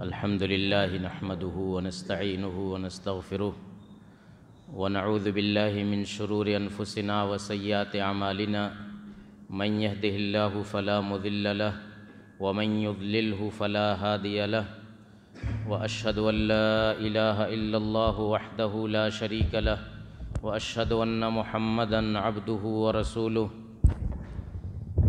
الحمد لله نحمده ونستعينه ونستغفره ونعوذ بالله من شرور أنفسنا وسيئات أعمالنا من يهده الله فلا مضل له ومن يضلله فلا هادي له وأشهد أن لا إله إلا الله وحده لا شريك له وأشهد أن محمدا عبده ورسوله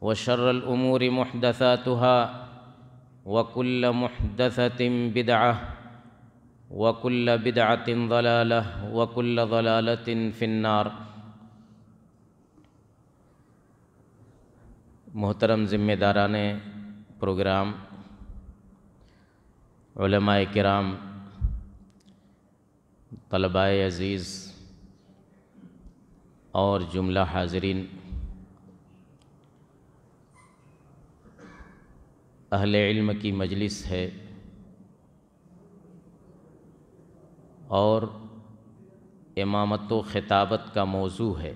وشر الأمور محدثاتها وكل محدثة بدعة وكل بدعة ضلالة وكل ضلالة في النار محترم ذمہ داران پروگرام علماء کرام طلباء عزیز اور جملہ حاضرین अहल इल्म की मजलिस है और इमामत व ख़िताबत का मौजू है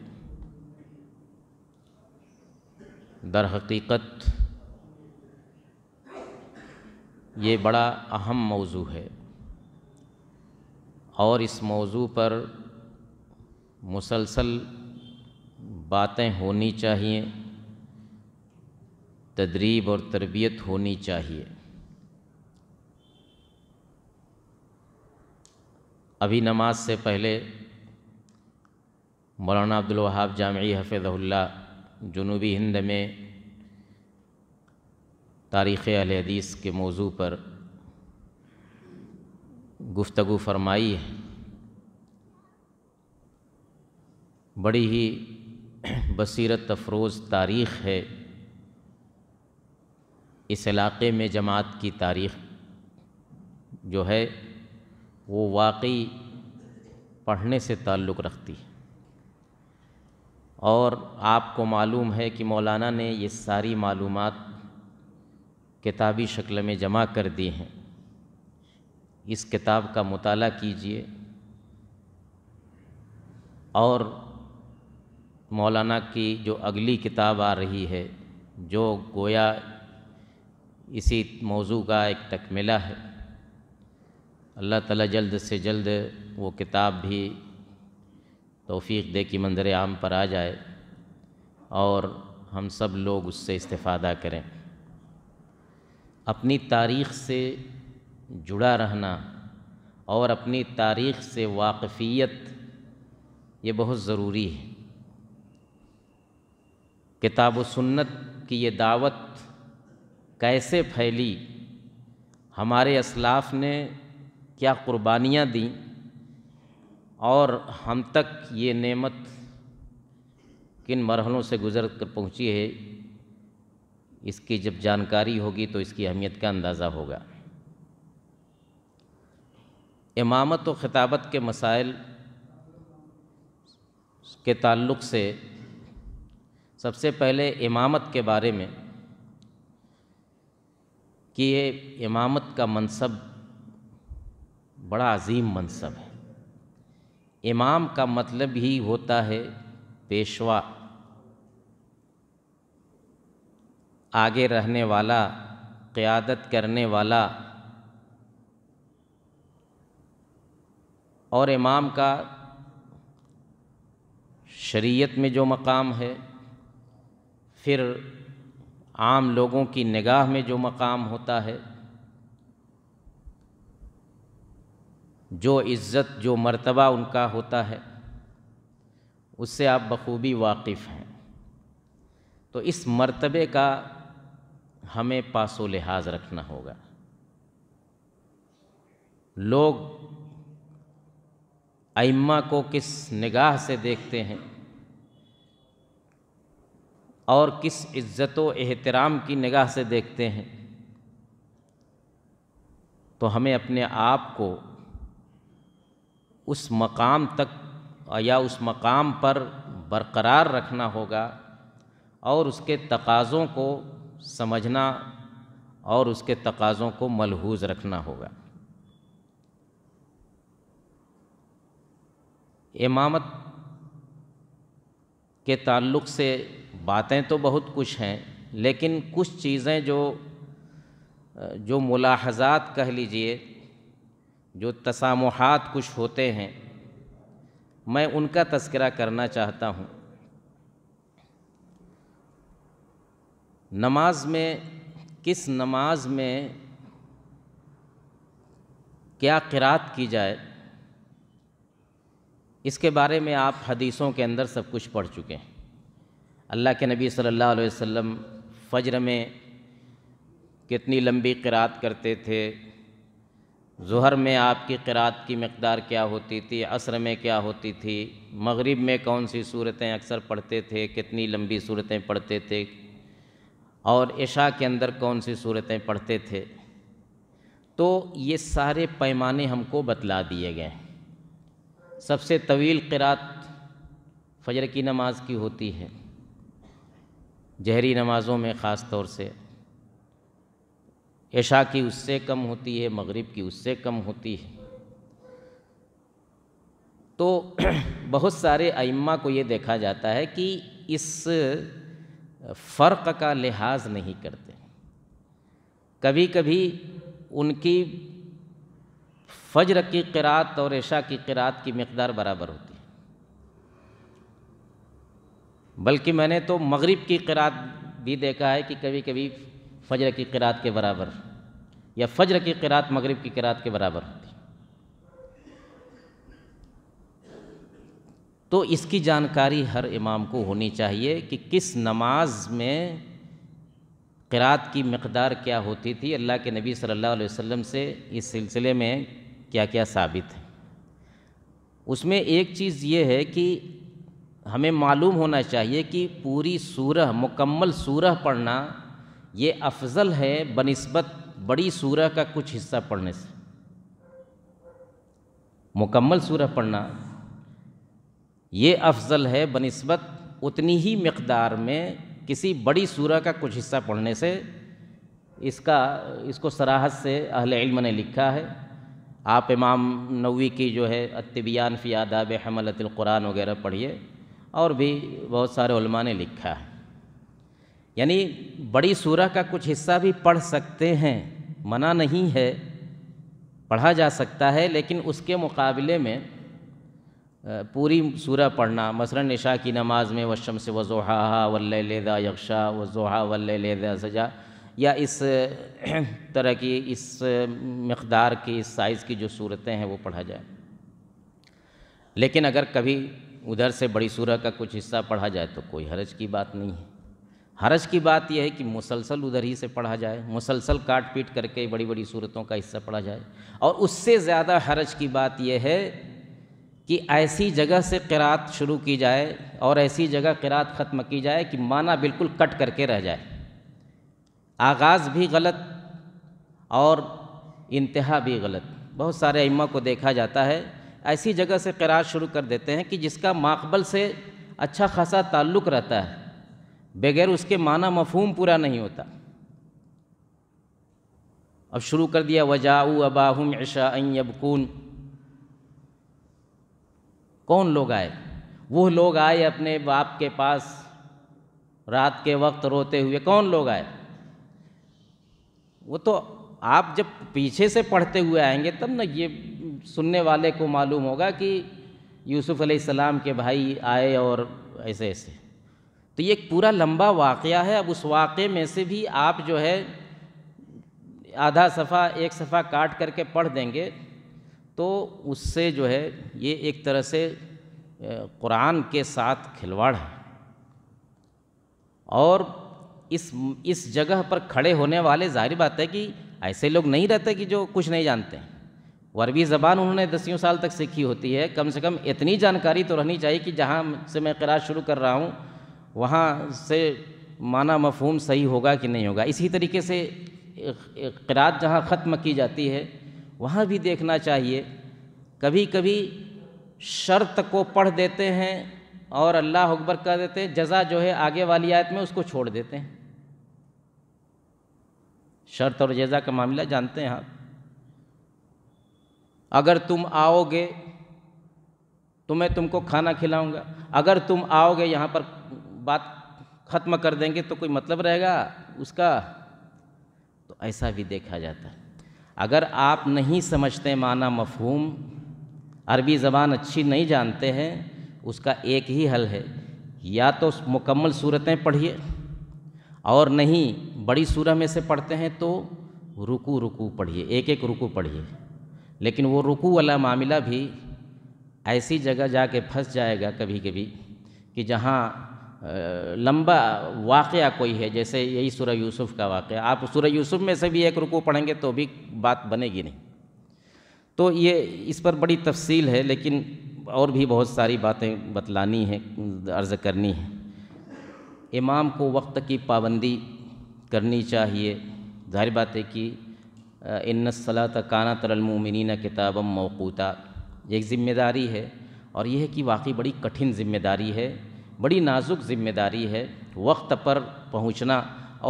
दर हकीकत ये बड़ा अहम मौजू है और इस मौजू पर मुसलसल बातें होनी चाहिए तदरीब और तरबियत होनी चाहिए अभी नमाज से पहले मौलाना अब्दुलवाहाब जामी हफ़ल्ला जुनूबी हिंद में तारीख़ अल हदीस के मौजू पर गुफ्तगु फरमाई है बड़ी ही बसरत अफरोज़ तारीख़ है इस इलाके में जमात की तारीख जो है वो वाकई पढ़ने से ताल्लुक़ रखती है और आपको मालूम है कि मौलाना ने ये सारी मालूम किताबी शक्ल में जमा कर दी हैं इस किताब का मताल कीजिए और मौलाना की जो अगली किताब आ रही है जो गोया इसी मौजू का एक तकमिला है अल्लाह ताला जल्द से जल्द वो किताब भी तौफीक दे कि मंजर आम पर आ जाए और हम सब लोग उससे इस्तेफादा करें अपनी तारीख़ से जुड़ा रहना और अपनी तारीख़ से वाकफ़ियत ये बहुत ज़रूरी है किताब सुन्नत की ये दावत कैसे फैली हमारे असलाफ ने क्या कुर्बानियाँ दी और हम तक ये नेमत किन मरहलों से गुज़र कर पहुँची है इसकी जब जानकारी होगी तो इसकी अहमियत का अंदाज़ा होगा इमामत व खिताबत के मसाइल के ताल्लुक़ से सबसे पहले इमामत के बारे में कि ये इमामत का मनसब बड़ा अजीम मनसब है इमाम का मतलब ही होता है पेशवा आगे रहने वाला क़्यादत करने वाला और इमाम का शरीयत में जो मकाम है फिर आम लोगों की निगाह में जो मकाम होता है जो इज़्ज़त जो मर्तबा उनका होता है उससे आप बखूबी वाकिफ़ हैं तो इस मर्तबे का हमें पासो लिहाज रखना होगा लोग आइम्मा को किस निगाह से देखते हैं और किस इज्जत व एहतराम की निगाह से देखते हैं तो हमें अपने आप को उस मकाम तक या उस मकाम पर बरकरार रखना होगा और उसके तकाज़ों को समझना और उसके तकाज़ों को मलहूज रखना होगा इमामत के ताल्लुक़ से बातें तो बहुत कुछ हैं लेकिन कुछ चीज़ें जो जो मुलाहजात कह लीजिए जो तसामूहत कुछ होते हैं मैं उनका तस्करा करना चाहता हूँ नमाज में किस नमाज में क्या किरात की जाए इसके बारे में आप हदीसों के अंदर सब कुछ पढ़ चुके हैं अल्लाह के नबी सल्लल्लाहु अलैहि वसल्लम फ़जर में कितनी लंबी किरात करते थे जहर में आपकी किरात की मकदार क्या होती थी असर में क्या होती थी मगरिब में कौन सी सूरतें अक्सर पढ़ते थे कितनी लंबी सूरतें पढ़ते थे और ऐशा के अंदर कौन सी सूरतें पढ़ते थे तो ये सारे पैमाने हमको बतला दिए गए सबसे तवील किरात फजर की नमाज की होती है जहरी नमाज़ों में ख़ास तौर से ऐशा की उससे कम होती है मगरिब की उससे कम होती है तो बहुत सारे आइम्मा को ये देखा जाता है कि इस फ़र्क का लिहाज नहीं करते कभी कभी उनकी फजर की किरात और ऐशा की किरात की मकदार बराबर होती है बल्कि मैंने तो मगरिब की किरात भी देखा है कि कभी कभी फजर की किरात के बराबर या फजर की किरात मगरिब की किरात के बराबर होती तो इसकी जानकारी हर इमाम को होनी चाहिए कि किस नमाज में किरात की मकदार क्या होती थी अल्लाह के नबी सल्लल्लाहु अलैहि वसल्लम से इस सिलसिले में क्या क्या साबित है उसमें एक चीज़ ये है कि हमें मालूम होना चाहिए कि पूरी सूरह मुकम्मल सूरह पढ़ना ये अफजल है बनस्बत बड़ी सूरह का कुछ हिस्सा पढ़ने से मुकम्मल सूरह पढ़ना ये अफजल है बनस्बत उतनी ही मकदार में किसी बड़ी सूरह का कुछ हिस्सा पढ़ने से इसका इसको सराहत से अहल इल्म ने लिखा है आप इमाम नवी की जो है अतबियान फ़ी हमलतुल्कुरान वगैरह पढ़िए और भी बहुत सारे उलमा ने लिखा है यानी बड़ी सूरह का कुछ हिस्सा भी पढ़ सकते हैं मना नहीं है पढ़ा जा सकता है लेकिन उसके मुकाबले में पूरी सूरह पढ़ना मसरन निशा की नमाज़ में वशम से वज़ोहा वल्लदा यक्षा वज़ोहा वल्लदा सजा या इस तरह की इस मकदार की इस साइज़ की जो सूरतें हैं वो पढ़ा जाए लेकिन अगर कभी उधर से बड़ी सूरह का कुछ हिस्सा पढ़ा जाए तो कोई हरज की बात नहीं है हरज की बात यह है कि मुसलसल उधर ही से पढ़ा जाए मुसलसल काट पीट करके बड़ी बड़ी सूरतों का हिस्सा पढ़ा जाए और उससे ज़्यादा हरज की बात यह है कि ऐसी जगह से किरात शुरू की जाए और ऐसी जगह किरात ख़त्म की जाए कि माना बिल्कुल कट करके रह जाए आगाज़ भी गलत और इंतहा भी गलत बहुत सारे इमा को देखा जाता है ऐसी जगह से करार शुरू कर देते हैं कि जिसका माकबल से अच्छा खासा ताल्लुक़ रहता है बगैर उसके माना मफहम पूरा नहीं होता अब शुरू कर दिया वजाऊ अबाहम ऐशा कौन लोग आए वो लोग आए अपने बाप के पास रात के वक्त रोते हुए कौन लोग आए वो तो आप जब पीछे से पढ़ते हुए आएंगे तब ना ये सुनने वाले को मालूम होगा कि यूसुफ़ अलैहिस्सलाम के भाई आए और ऐसे ऐसे तो ये एक पूरा लंबा वाक़ है अब उस वाक़े में से भी आप जो है आधा सफ़ा एक सफ़ा काट करके पढ़ देंगे तो उससे जो है ये एक तरह से कुरान के साथ खिलवाड़ है और इस इस जगह पर खड़े होने वाले जाहिर बात है कि ऐसे लोग नहीं रहते कि जो कुछ नहीं जानते हैं वो अरबी ज़बान उन्होंने दसियों साल तक सीखी होती है कम से कम इतनी जानकारी तो रहनी चाहिए कि जहाँ से मैं करार शुरू कर रहा हूँ वहाँ से माना मफहूम सही होगा कि नहीं होगा इसी तरीके से करात जहाँ ख़त्म की जाती है वहाँ भी देखना चाहिए कभी कभी शर्त को पढ़ देते हैं और अल्लाह अकबर कर देते हैं जजा जो है आगे वाली आयत में उसको छोड़ देते हैं शर्त और जजा का मामला जानते हैं आप अगर तुम आओगे तो मैं तुमको खाना खिलाऊंगा अगर तुम आओगे यहाँ पर बात ख़त्म कर देंगे तो कोई मतलब रहेगा उसका तो ऐसा भी देखा जाता है अगर आप नहीं समझते माना मफहूम अरबी ज़बान अच्छी नहीं जानते हैं उसका एक ही हल है या तो मुकम्मल सूरतें पढ़िए और नहीं बड़ी सूरह में से पढ़ते हैं तो रुकू रुकू पढ़िए एक एक रुकू पढ़िए लेकिन वो रुकू वाला मामला भी ऐसी जगह जा के फंस जाएगा कभी कभी कि जहाँ लंबा वाक़ कोई है जैसे यही सूर्य यूसुफ़ का वाक़ आप सूर्य यूसुफ़ में से भी एक रुकू पढ़ेंगे तो भी बात बनेगी नहीं तो ये इस पर बड़ी तफसील है लेकिन और भी बहुत सारी बातें बतलानी हैं अर्ज़ करनी है इमाम को वक्त की पाबंदी करनी चाहिए जाहिर बात है कि इन्नसलात काना तरलमिन किताबम मौकूता ये एक ज़िम्मेदारी है और यह है कि वाकई बड़ी कठिन ज़िम्मेदारी है बड़ी नाजुक ज़िम्मेदारी है वक्त पर पहुंचना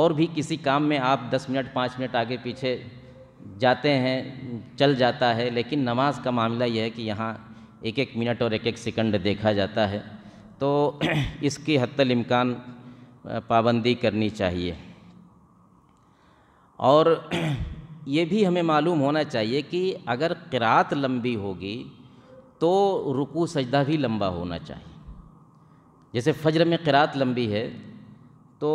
और भी किसी काम में आप 10 मिनट 5 मिनट आगे पीछे जाते हैं चल जाता है लेकिन नमाज का मामला यह है कि यहाँ एक एक मिनट और एक एक सेकंड देखा जाता है तो इसकी हतमकान पाबंदी करनी चाहिए और ये भी हमें मालूम होना चाहिए कि अगर किरात लंबी होगी तो रुकू सजदा भी लंबा होना चाहिए जैसे फजर में किरात लंबी है तो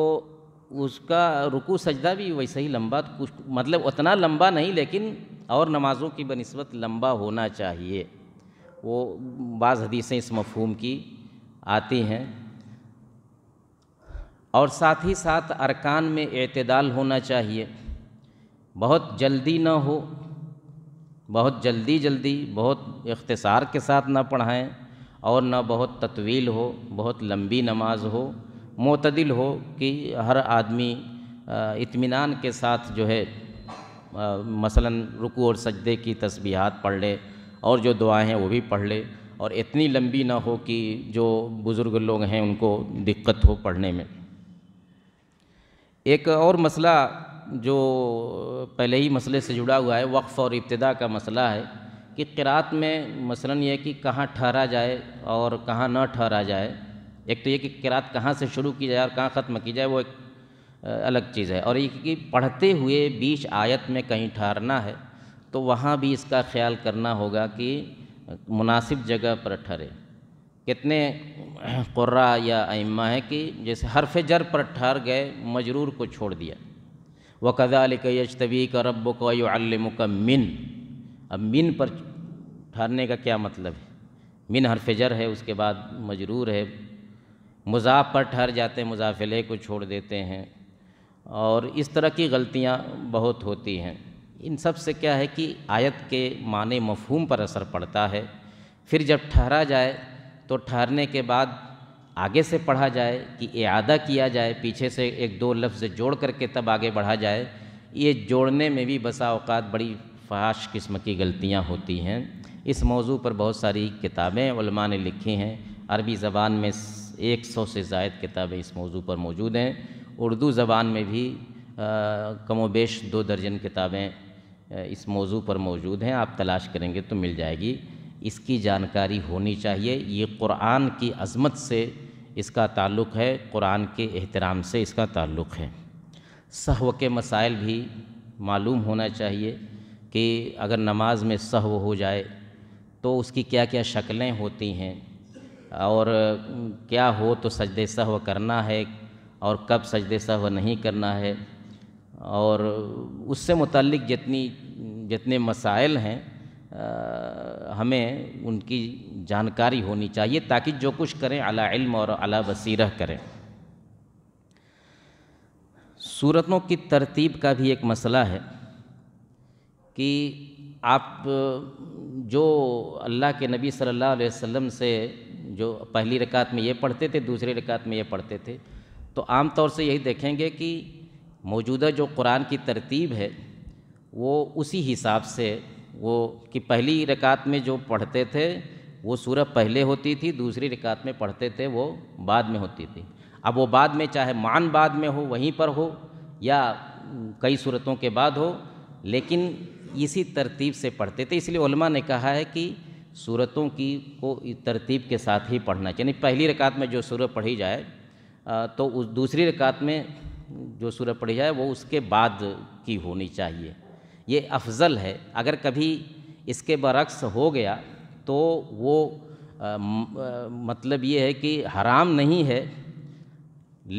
उसका रुकू सजदा भी वैसे ही लंबा कुछ मतलब उतना लंबा नहीं लेकिन और नमाज़ों की बनस्बत लंबा होना चाहिए वो बाज़ हदीसें इस मफहूम की आती हैं और साथ ही साथ अरकान में अतदाल होना चाहिए बहुत जल्दी ना हो बहुत जल्दी जल्दी बहुत इख्तसार के साथ ना पढ़ाएं और ना बहुत तत्वील हो बहुत लंबी नमाज हो मतदिल हो कि हर आदमी इत्मीनान के साथ जो है मसलन रुकू और सजदे की तस्बीहात पढ़ ले और जो दुआएं हैं वो भी पढ़ ले और इतनी लंबी ना हो कि जो बुज़ुर्ग लोग हैं उनको दिक्कत हो पढ़ने में एक और मसला जो पहले ही मसले से जुड़ा हुआ है वक्फ़ और इब्तदा का मसला है कि किरात में मसलन ये कि कहाँ ठहरा जाए और कहाँ ना ठहरा जाए एक तो ये कि किरात कहाँ से शुरू की जाए और कहाँ ख़त्म की जाए वो एक अलग चीज़ है और एक कि पढ़ते हुए बीच आयत में कहीं ठहरना है तो वहाँ भी इसका ख्याल करना होगा कि मुनासिब जगह पर ठहरे कितने कुर्रा या अम्मा है कि जैसे हरफ जर पर ठहर गए मजरूर को छोड़ दिया वकदालिक यजतवी का रब का का मिन अब मिन पर ठहरने का क्या मतलब है मिन हरफ है उसके बाद मजरूर है मुजाफ पर ठहर जाते हैं मुजाफिले को छोड़ देते हैं और इस तरह की गलतियाँ बहुत होती हैं इन सब से क्या है कि आयत के माने मफहूम पर असर पड़ता है फिर जब ठहरा जाए तो ठहरने के बाद आगे से पढ़ा जाए कि इरादा किया जाए पीछे से एक दो लफ्ज़ जोड़ करके तब आगे बढ़ा जाए ये जोड़ने में भी बसा अवकात बड़ी फाश किस्म की गलतियाँ होती हैं इस मौजू पर बहुत सारी किताबें ने लिखी हैं अरबी ज़बान में एक सौ से जायद किताबें इस मौजू पर मौजूद हैं उर्दू ज़बान में भी कमो बेश दो दर्जन किताबें इस मौजू पर मौजूद हैं आप तलाश करेंगे तो मिल जाएगी इसकी जानकारी होनी चाहिए ये क़ुरान की अज़मत से इसका ताल्लुक़ है कुरान के एहतराम से इसका ताल्लुक़ है सहव के मसाइल भी मालूम होना चाहिए कि अगर नमाज में सहव हो जाए तो उसकी क्या क्या शक्लें होती हैं और क्या हो तो सजदे सहव करना है और कब सजदे सहव नहीं करना है और उससे मुतलक जितनी जितने मसाइल हैं आ, हमें उनकी जानकारी होनी चाहिए ताकि जो कुछ करें अला इल्म और अला बसीरह करें सूरतों की तरतीब का भी एक मसला है कि आप जो अल्लाह के नबी सल्लल्लाहु अलैहि वसल्लम से जो पहली रकात में ये पढ़ते थे दूसरी रकात में ये पढ़ते थे तो आम तौर से यही देखेंगे कि मौजूदा जो कुरान की तरतीब है वो उसी हिसाब से वो कि पहली रकात में जो पढ़ते थे वो सूरह पहले होती थी दूसरी रिकात में पढ़ते थे वो बाद में होती थी अब वो बाद में चाहे मान बाद में हो वहीं पर हो या कई सूरतों के बाद हो लेकिन इसी तरतीब से पढ़ते थे इसलिए उलमा ने कहा है कि सूरतों की को तरतीब के साथ ही पढ़ना चाहिए यानी पहली रकात में जो सूरत पढ़ी जाए तो उस दूसरी रकात में जो सूरत पढ़ी जाए वो उसके बाद की होनी चाहिए ये अफजल है अगर कभी इसके बरक्स हो गया तो वो आ, आ, मतलब ये है कि हराम नहीं है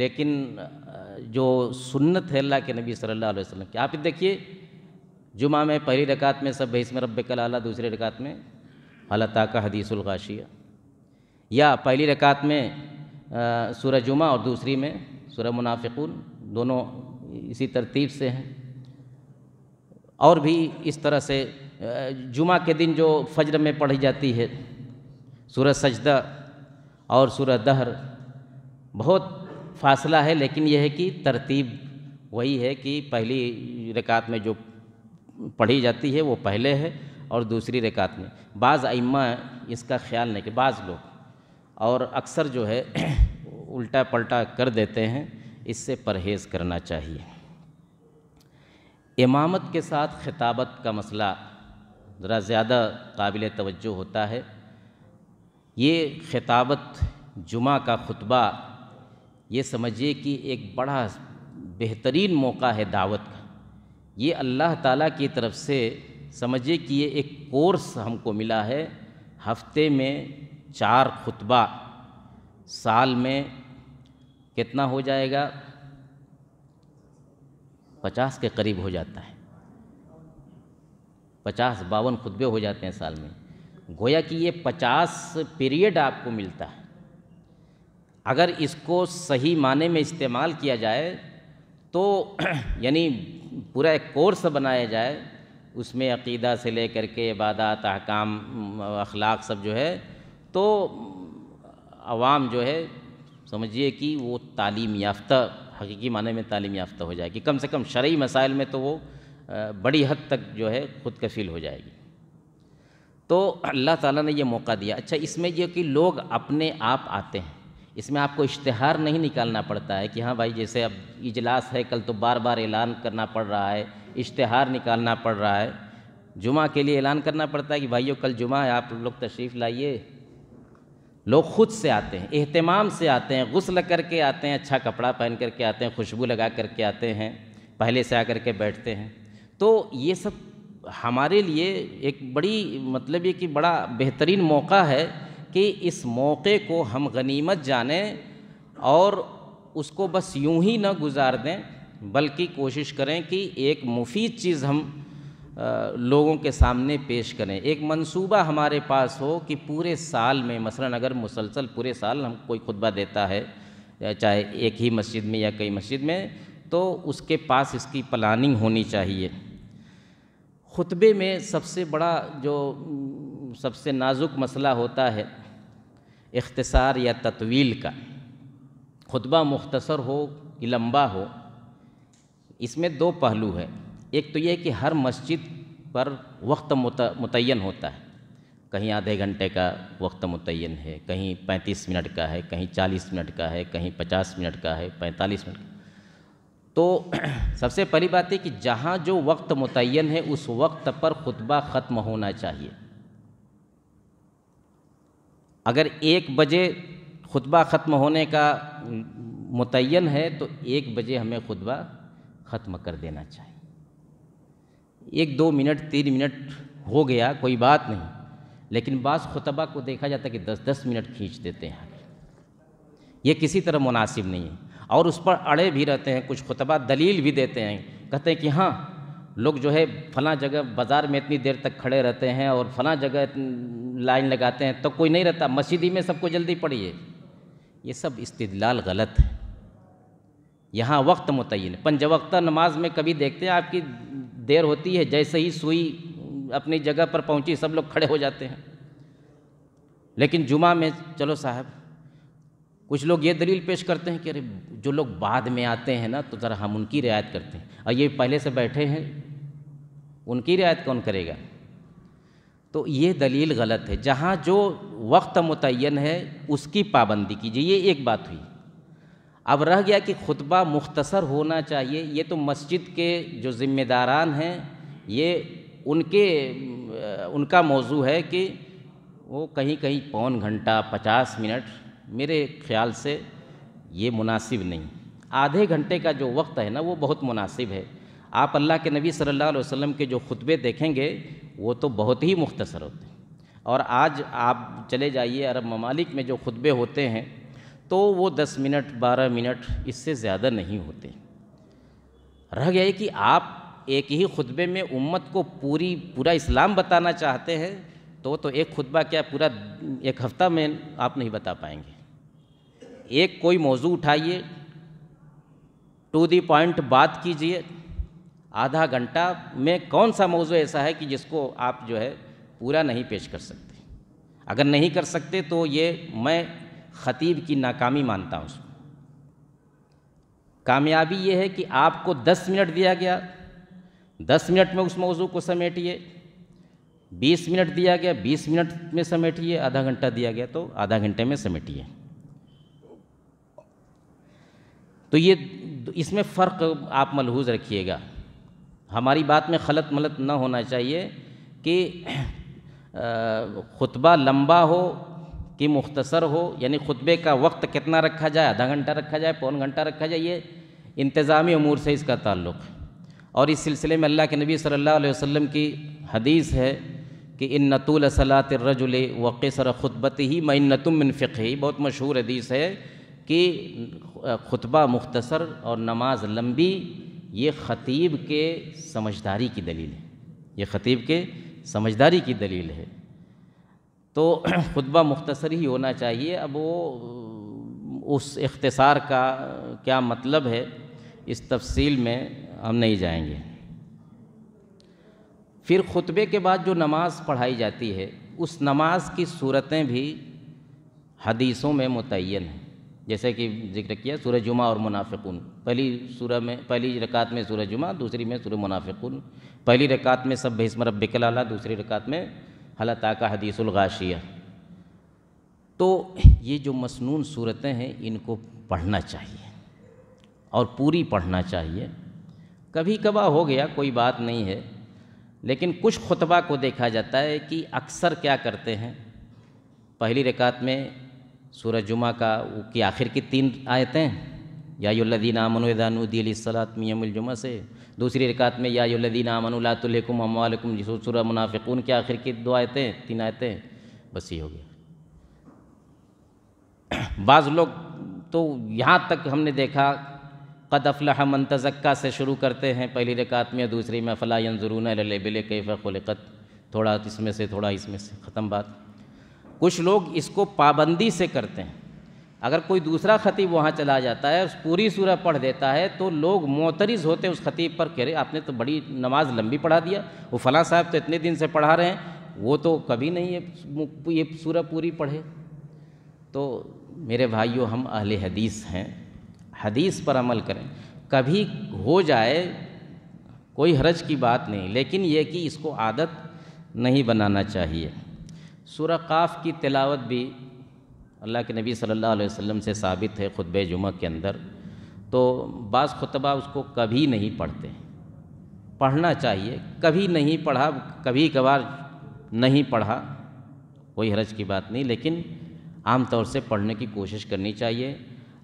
लेकिन जो सुन्नत है अल्लाह के नबी सल्लल्लाहु अलैहि वसल्लम की आप देखिए जुमा में पहली रकात में सब भैसम में रब कला दूसरी रकात में हलता का गाशिया या पहली रकात में सूरह जुमा और दूसरी में सूरह मुनाफिकून दोनों इसी तरतीब से हैं और भी इस तरह से जुमा के दिन जो फजर में पढ़ी जाती है सूरह सजदा और सूरह दहर बहुत फासला है लेकिन यह है कि तरतीब वही है कि पहली रकात में जो पढ़ी जाती है वो पहले है और दूसरी रकात में बाज़ अम्मा इसका ख्याल नहीं कि बाज़ लोग और अक्सर जो है उल्टा पलटा कर देते हैं इससे परहेज़ करना चाहिए इमामत के साथ खिताबत का मसला ज़रा ज़्यादा काबिल तवज्जो होता है ये खिताबत जुमा का खुतबा ये समझिए कि एक बड़ा बेहतरीन मौका है दावत का ये अल्लाह ताला की तरफ से समझिए कि ये एक कोर्स हमको मिला है हफ्ते में चार खुतबा साल में कितना हो जाएगा पचास के करीब हो जाता है पचास बावन खुतबे हो जाते हैं साल में गोया कि ये पचास पीरियड आपको मिलता है अगर इसको सही माने में इस्तेमाल किया जाए तो यानी पूरा एक कोर्स बनाया जाए उसमें अकीदा से लेकर के इबादत अहकाम अखलाक सब जो है तो आवाम जो है समझिए कि वो तालीम याफ्ता हकीकी माने में तालीम याफ्ता हो जाए कि कम से कम शर्य मसाइल में तो वो बड़ी हद तक जो है खुद कफील हो जाएगी तो अल्लाह ताला ने ये मौका दिया अच्छा इसमें यह कि लोग अपने आप आते हैं इसमें आपको इश्तहार नहीं निकालना पड़ता है कि हाँ भाई जैसे अब इजलास है कल तो बार बार ऐलान करना पड़ रहा है इश्तहार निकालना पड़ रहा है जुमा के लिए ऐलान करना पड़ता है कि भाइयों कल जुमा है आप लोग तशरीफ़ लाइए लोग खुद से आते हैं अहतमाम से आते हैं गुस्ल करके आते हैं अच्छा कपड़ा पहन करके आते हैं खुशबू लगा करके आते हैं पहले से आकर के बैठते हैं तो ये सब हमारे लिए एक बड़ी मतलब ये कि बड़ा बेहतरीन मौका है कि इस मौके को हम गनीमत जानें और उसको बस यूं ही ना गुजार दें बल्कि कोशिश करें कि एक मुफीद चीज़ हम लोगों के सामने पेश करें एक मंसूबा हमारे पास हो कि पूरे साल में मसलन अगर मुसलसल पूरे साल हम कोई खुतबा देता है चाहे एक ही मस्जिद में या कई मस्जिद में तो उसके पास इसकी प्लानिंग होनी चाहिए खुतबे में सबसे बड़ा जो सबसे नाजुक मसला होता है इख्तसार या तत्वील का खुतबा मुख्तसर हो कि लम्बा हो इसमें दो पहलू हैं एक तो यह कि हर मस्जिद पर वक्त मुत मुतन होता है कहीं आधे घंटे का वक्त मुतन है कहीं 35 मिनट का है कहीं 40 मिनट का है कहीं 50 मिनट का है 45 मिनट का तो सबसे पहली बात है कि जहाँ जो वक्त मुतन है उस वक्त पर खुतबा ख़त्म होना चाहिए अगर एक बजे खुतबा ख़त्म होने का मुतन है तो एक बजे हमें खुतबा ख़त्म कर देना चाहिए एक दो मिनट तीन मिनट हो गया कोई बात नहीं लेकिन बास खुतबा को देखा जाता है कि दस दस मिनट खींच देते हैं ये किसी तरह मुनासिब नहीं है और उस पर अड़े भी रहते हैं कुछ खुतबा दलील भी देते हैं कहते हैं कि हाँ लोग जो है फला जगह बाज़ार में इतनी देर तक खड़े रहते हैं और फला जगह लाइन लगाते हैं तो कोई नहीं रहता मस्जिदी में सबको जल्दी पड़िए ये सब इस्तलाल गलत है यहाँ वक्त मुतिन पंजवक्ता नमाज में कभी देखते हैं आपकी देर होती है जैसे ही सुई अपनी जगह पर पहुँची सब लोग खड़े हो जाते हैं लेकिन जुमा में चलो साहब कुछ लोग ये दलील पेश करते हैं कि अरे जो लोग बाद में आते हैं ना तो ज़रा हम उनकी रियायत करते हैं और ये पहले से बैठे हैं उनकी रियायत कौन करेगा तो ये दलील गलत है जहाँ जो वक्त मुतन है उसकी पाबंदी कीजिए ये एक बात हुई अब रह गया कि खुतबा मुख्तसर होना चाहिए ये तो मस्जिद के जो ज़िम्मेदारान हैं ये उनके उनका मौजू है कि वो कहीं कहीं पौन घंटा पचास मिनट मेरे ख्याल से ये मुनासिब नहीं आधे घंटे का जो वक्त है ना वो बहुत मुनासिब है आप अल्लाह के नबी सल्लल्लाहु अलैहि वसल्लम के जो खुतबे देखेंगे वो तो बहुत ही मुख्तसर होते हैं और आज आप चले जाइए अरब ममालिक में जो खुतबे होते हैं तो वो दस मिनट बारह मिनट इससे ज़्यादा नहीं होते रह गए कि आप एक ही खुतबे में उम्मत को पूरी पूरा इस्लाम बताना चाहते हैं तो तो एक खुतबा क्या पूरा एक हफ़्ता में आप नहीं बता पाएंगे एक कोई मौजू उठाइए टू दी पॉइंट बात कीजिए आधा घंटा में कौन सा मौजू ऐसा है कि जिसको आप जो है पूरा नहीं पेश कर सकते अगर नहीं कर सकते तो ये मैं ख़तीब की नाकामी मानता हूँ उसको कामयाबी ये है कि आपको 10 मिनट दिया गया 10 मिनट में उस मौजू को समेटिए 20 मिनट दिया गया 20 मिनट में समेटिए आधा घंटा दिया गया तो आधा घंटे में समेटिए तो ये इसमें फ़र्क आप मलहूज रखिएगा हमारी बात में खलत मलत ना होना चाहिए कि खुतबा लंबा हो कि मुख्तसर हो यानी खुतबे का वक्त कितना रखा जाए आधा घंटा रखा जाए पौन घंटा रखा जाए ये इंतज़ामी अमूर से इसका ताल्लुक़ और इस सिलसिले में अल्लाह के नबी सल्लल्लाहु अलैहि वसल्लम की हदीस है कि इन नतुल सलात रजुल सर ख़ुतबत ही मिन फ़िक ही बहुत मशहूर हदीस है कि खुतबा मुख्तसर और नमाज लंबी ये ख़तीब के समझदारी की दलील है ये ख़तीब के समझदारी की दलील है तो खुतबा मुख्तसर ही होना चाहिए अब वो उस इख्तसार का क्या मतलब है इस तफसील में हम नहीं जाएंगे फिर खुतबे के बाद जो नमाज़ पढ़ाई जाती है उस नमाज की सूरतें भी हदीसों में मुतन हैं जैसे कि जिक्र किया सूरज जुमा और मुनाफिकून पहली सूरह में पहली रकात में सूरज जुमा दूसरी में सूरह मुनाफिकून पहली रकात में सब भस्म रबिकल दूसरी रकात में हलता का हदीसुलगाशिया तो ये जो मसनून सूरतें हैं इनको पढ़ना चाहिए और पूरी पढ़ना चाहिए कभी कभार हो गया कोई बात नहीं है लेकिन कुछ खुतबा को देखा जाता है कि अक्सर क्या करते हैं पहली रकात में सूरज जुमा का की आखिर की तीन आयतें यायुल्लदीन आमनुदानुद्दीसलातमियमुलजुमा से दूसरी रिकात में यायुल्लदीन आमनुलातुलकुम अमालकुम सूर मुनाफिकून की आखिर की दो आयतें तीन आयतें बस ये हो गया बाज़ लोग तो यहाँ तक हमने देखा कद मन तज़क्का से शुरू करते हैं पहली रिकात में दूसरी में फ़लाजरून यंजरून बिल थोड़ा इसमें से थोड़ा इसमें से ख़त्म बात कुछ लोग इसको पाबंदी से करते हैं अगर कोई दूसरा खतीब वहाँ चला जाता है पूरी सूरह पढ़ देता है तो लोग मोतरज होते उस खतीब पर कह रहे आपने तो बड़ी नमाज लंबी पढ़ा दिया वो फलां साहब तो इतने दिन से पढ़ा रहे हैं वो तो कभी नहीं ये ये सूरह पूरी पढ़े तो मेरे भाइयों हम अहल हदीस हैं हदीस पर अमल करें कभी हो जाए कोई हरज की बात नहीं लेकिन यह कि इसको आदत नहीं बनाना चाहिए सूर काफ़ की तिलावत भी अल्लाह के नबी सल्लल्लाहु अलैहि वसल्लम से साबित है खुतब जुमा के अंदर तो बास खुतबा उसको कभी नहीं पढ़ते पढ़ना चाहिए कभी नहीं पढ़ा कभी कभार नहीं पढ़ा कोई हरज की बात नहीं लेकिन आम तौर से पढ़ने की कोशिश करनी चाहिए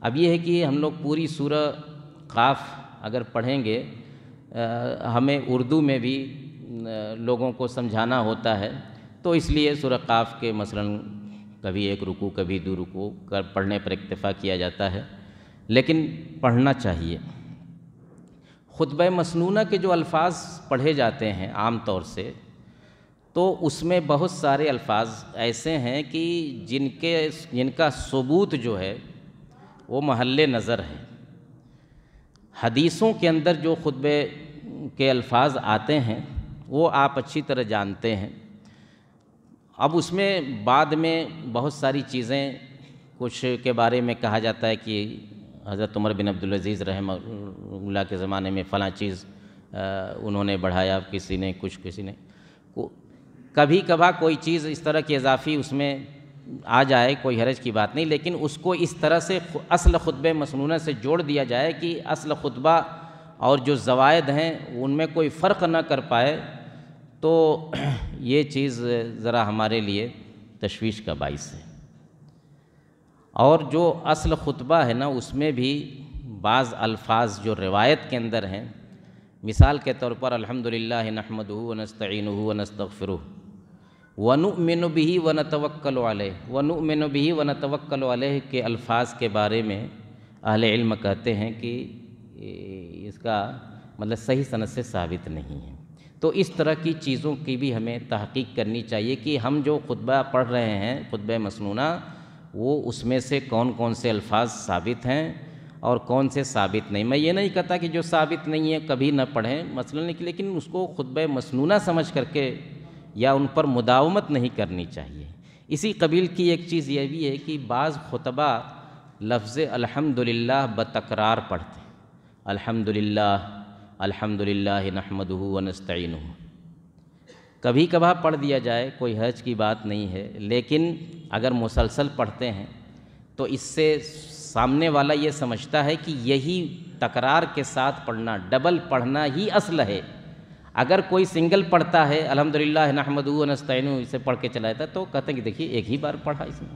अब यह है कि हम लोग पूरी सूर काफ़ अगर पढ़ेंगे आ, हमें उर्दू में भी लोगों को समझाना होता है तो इसलिए सुरकाफ के मसलन कभी एक रुकू कभी दो रुकू कर पढ़ने पर इतफ़ा किया जाता है लेकिन पढ़ना चाहिए खुतब मसनूना के जो अल्फाज पढ़े जाते हैं आम तौर से तो उसमें बहुत सारे अल्फाज ऐसे हैं कि जिनके जिनका सबूत जो है वो महल नज़र है हदीसों के अंदर जो खुतबे के अल्फाज आते हैं वो आप अच्छी तरह जानते हैं अब उसमें बाद में बहुत सारी चीज़ें कुछ के बारे में कहा जाता है कि हज़रत उमर बिन अब्दुलज़ीज़ रहमल्ला के ज़माने में फ़लाँ चीज़ उन्होंने बढ़ाया किसी ने कुछ किसी ने कभी कभार कोई चीज़ इस तरह की इजाफ़ी उसमें आ जाए कोई हरज की बात नहीं लेकिन उसको इस तरह से असल ख़ुतब मसनून से जोड़ दिया जाए कि असल ख़ुतबा और जो ज़वायद हैं उनमें कोई फ़र्क ना कर पाए तो ये चीज़ ज़रा हमारे लिए तशवीश का बाइस है और जो असल खुतबा है ना उसमें भी बाज़ अल्फाज जो रिवायत के अंदर हैं मिसाल के तौर पर अल्हम्दुलिल्लाह नहमद वनस्तिन वनस्तफ़िर वनु मिन भी वन तवक्ल वाले वनु मिन भी वन तवक्ल वाले के अल्फाज के बारे में अहले इल्म कहते हैं कि इसका मतलब सही सनत से साबित नहीं है तो इस तरह की चीज़ों की भी हमें तहकीक करनी चाहिए कि हम जो खुतबा पढ़ रहे हैं खुतब मसनूना वो उसमें से कौन कौन से अल्फाज साबित हैं और कौन से साबित नहीं मैं ये नहीं कहता कि जो साबित नहीं है कभी ना पढ़ें मसलन कि लेकिन उसको खुतब मसनूना समझ करके या उन पर मुदावमत नहीं करनी चाहिए इसी कबील की एक चीज़ यह भी है कि बाज़ खुतबा लफ्ज़ अल्हम्दुलिल्लाह बतकरार पढ़ते अलहमदिल्ला अलहमदिल्ला व वनस्तिन कभी कभार पढ़ दिया जाए कोई हर्ज की बात नहीं है लेकिन अगर मुसलसल पढ़ते हैं तो इससे सामने वाला ये समझता है कि यही तकरार के साथ पढ़ना डबल पढ़ना ही असल है अगर कोई सिंगल पढ़ता है अलहमदिल्ला नहमदू नस्तैन इसे पढ़ के चला जाता तो कहते हैं कि देखिए एक ही बार पढ़ा इसमें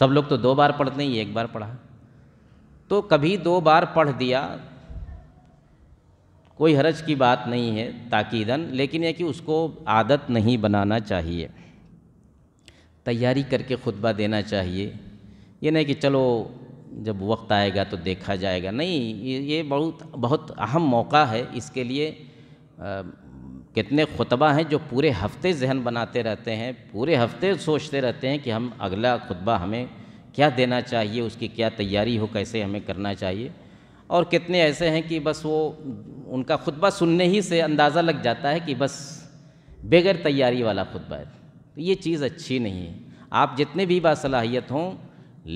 सब लोग तो दो बार पढ़ते हैं एक बार पढ़ा तो कभी दो बार पढ़ दिया कोई हरज की बात नहीं है ताकीदन लेकिन यह कि उसको आदत नहीं बनाना चाहिए तैयारी करके खुतबा देना चाहिए ये नहीं कि चलो जब वक्त आएगा तो देखा जाएगा नहीं ये बहुत बहुत अहम मौका है इसके लिए आ, कितने खुतबा हैं जो पूरे हफ्ते जहन बनाते रहते हैं पूरे हफ्ते सोचते रहते हैं कि हम अगला खुतबा हमें क्या देना चाहिए उसकी क्या तैयारी हो कैसे हमें करना चाहिए और कितने ऐसे हैं कि बस वो उनका खुतबा सुनने ही से अंदाज़ा लग जाता है कि बस बगैर तैयारी वाला खुतबा है तो ये चीज़ अच्छी नहीं है आप जितने भी बासलाहियत हों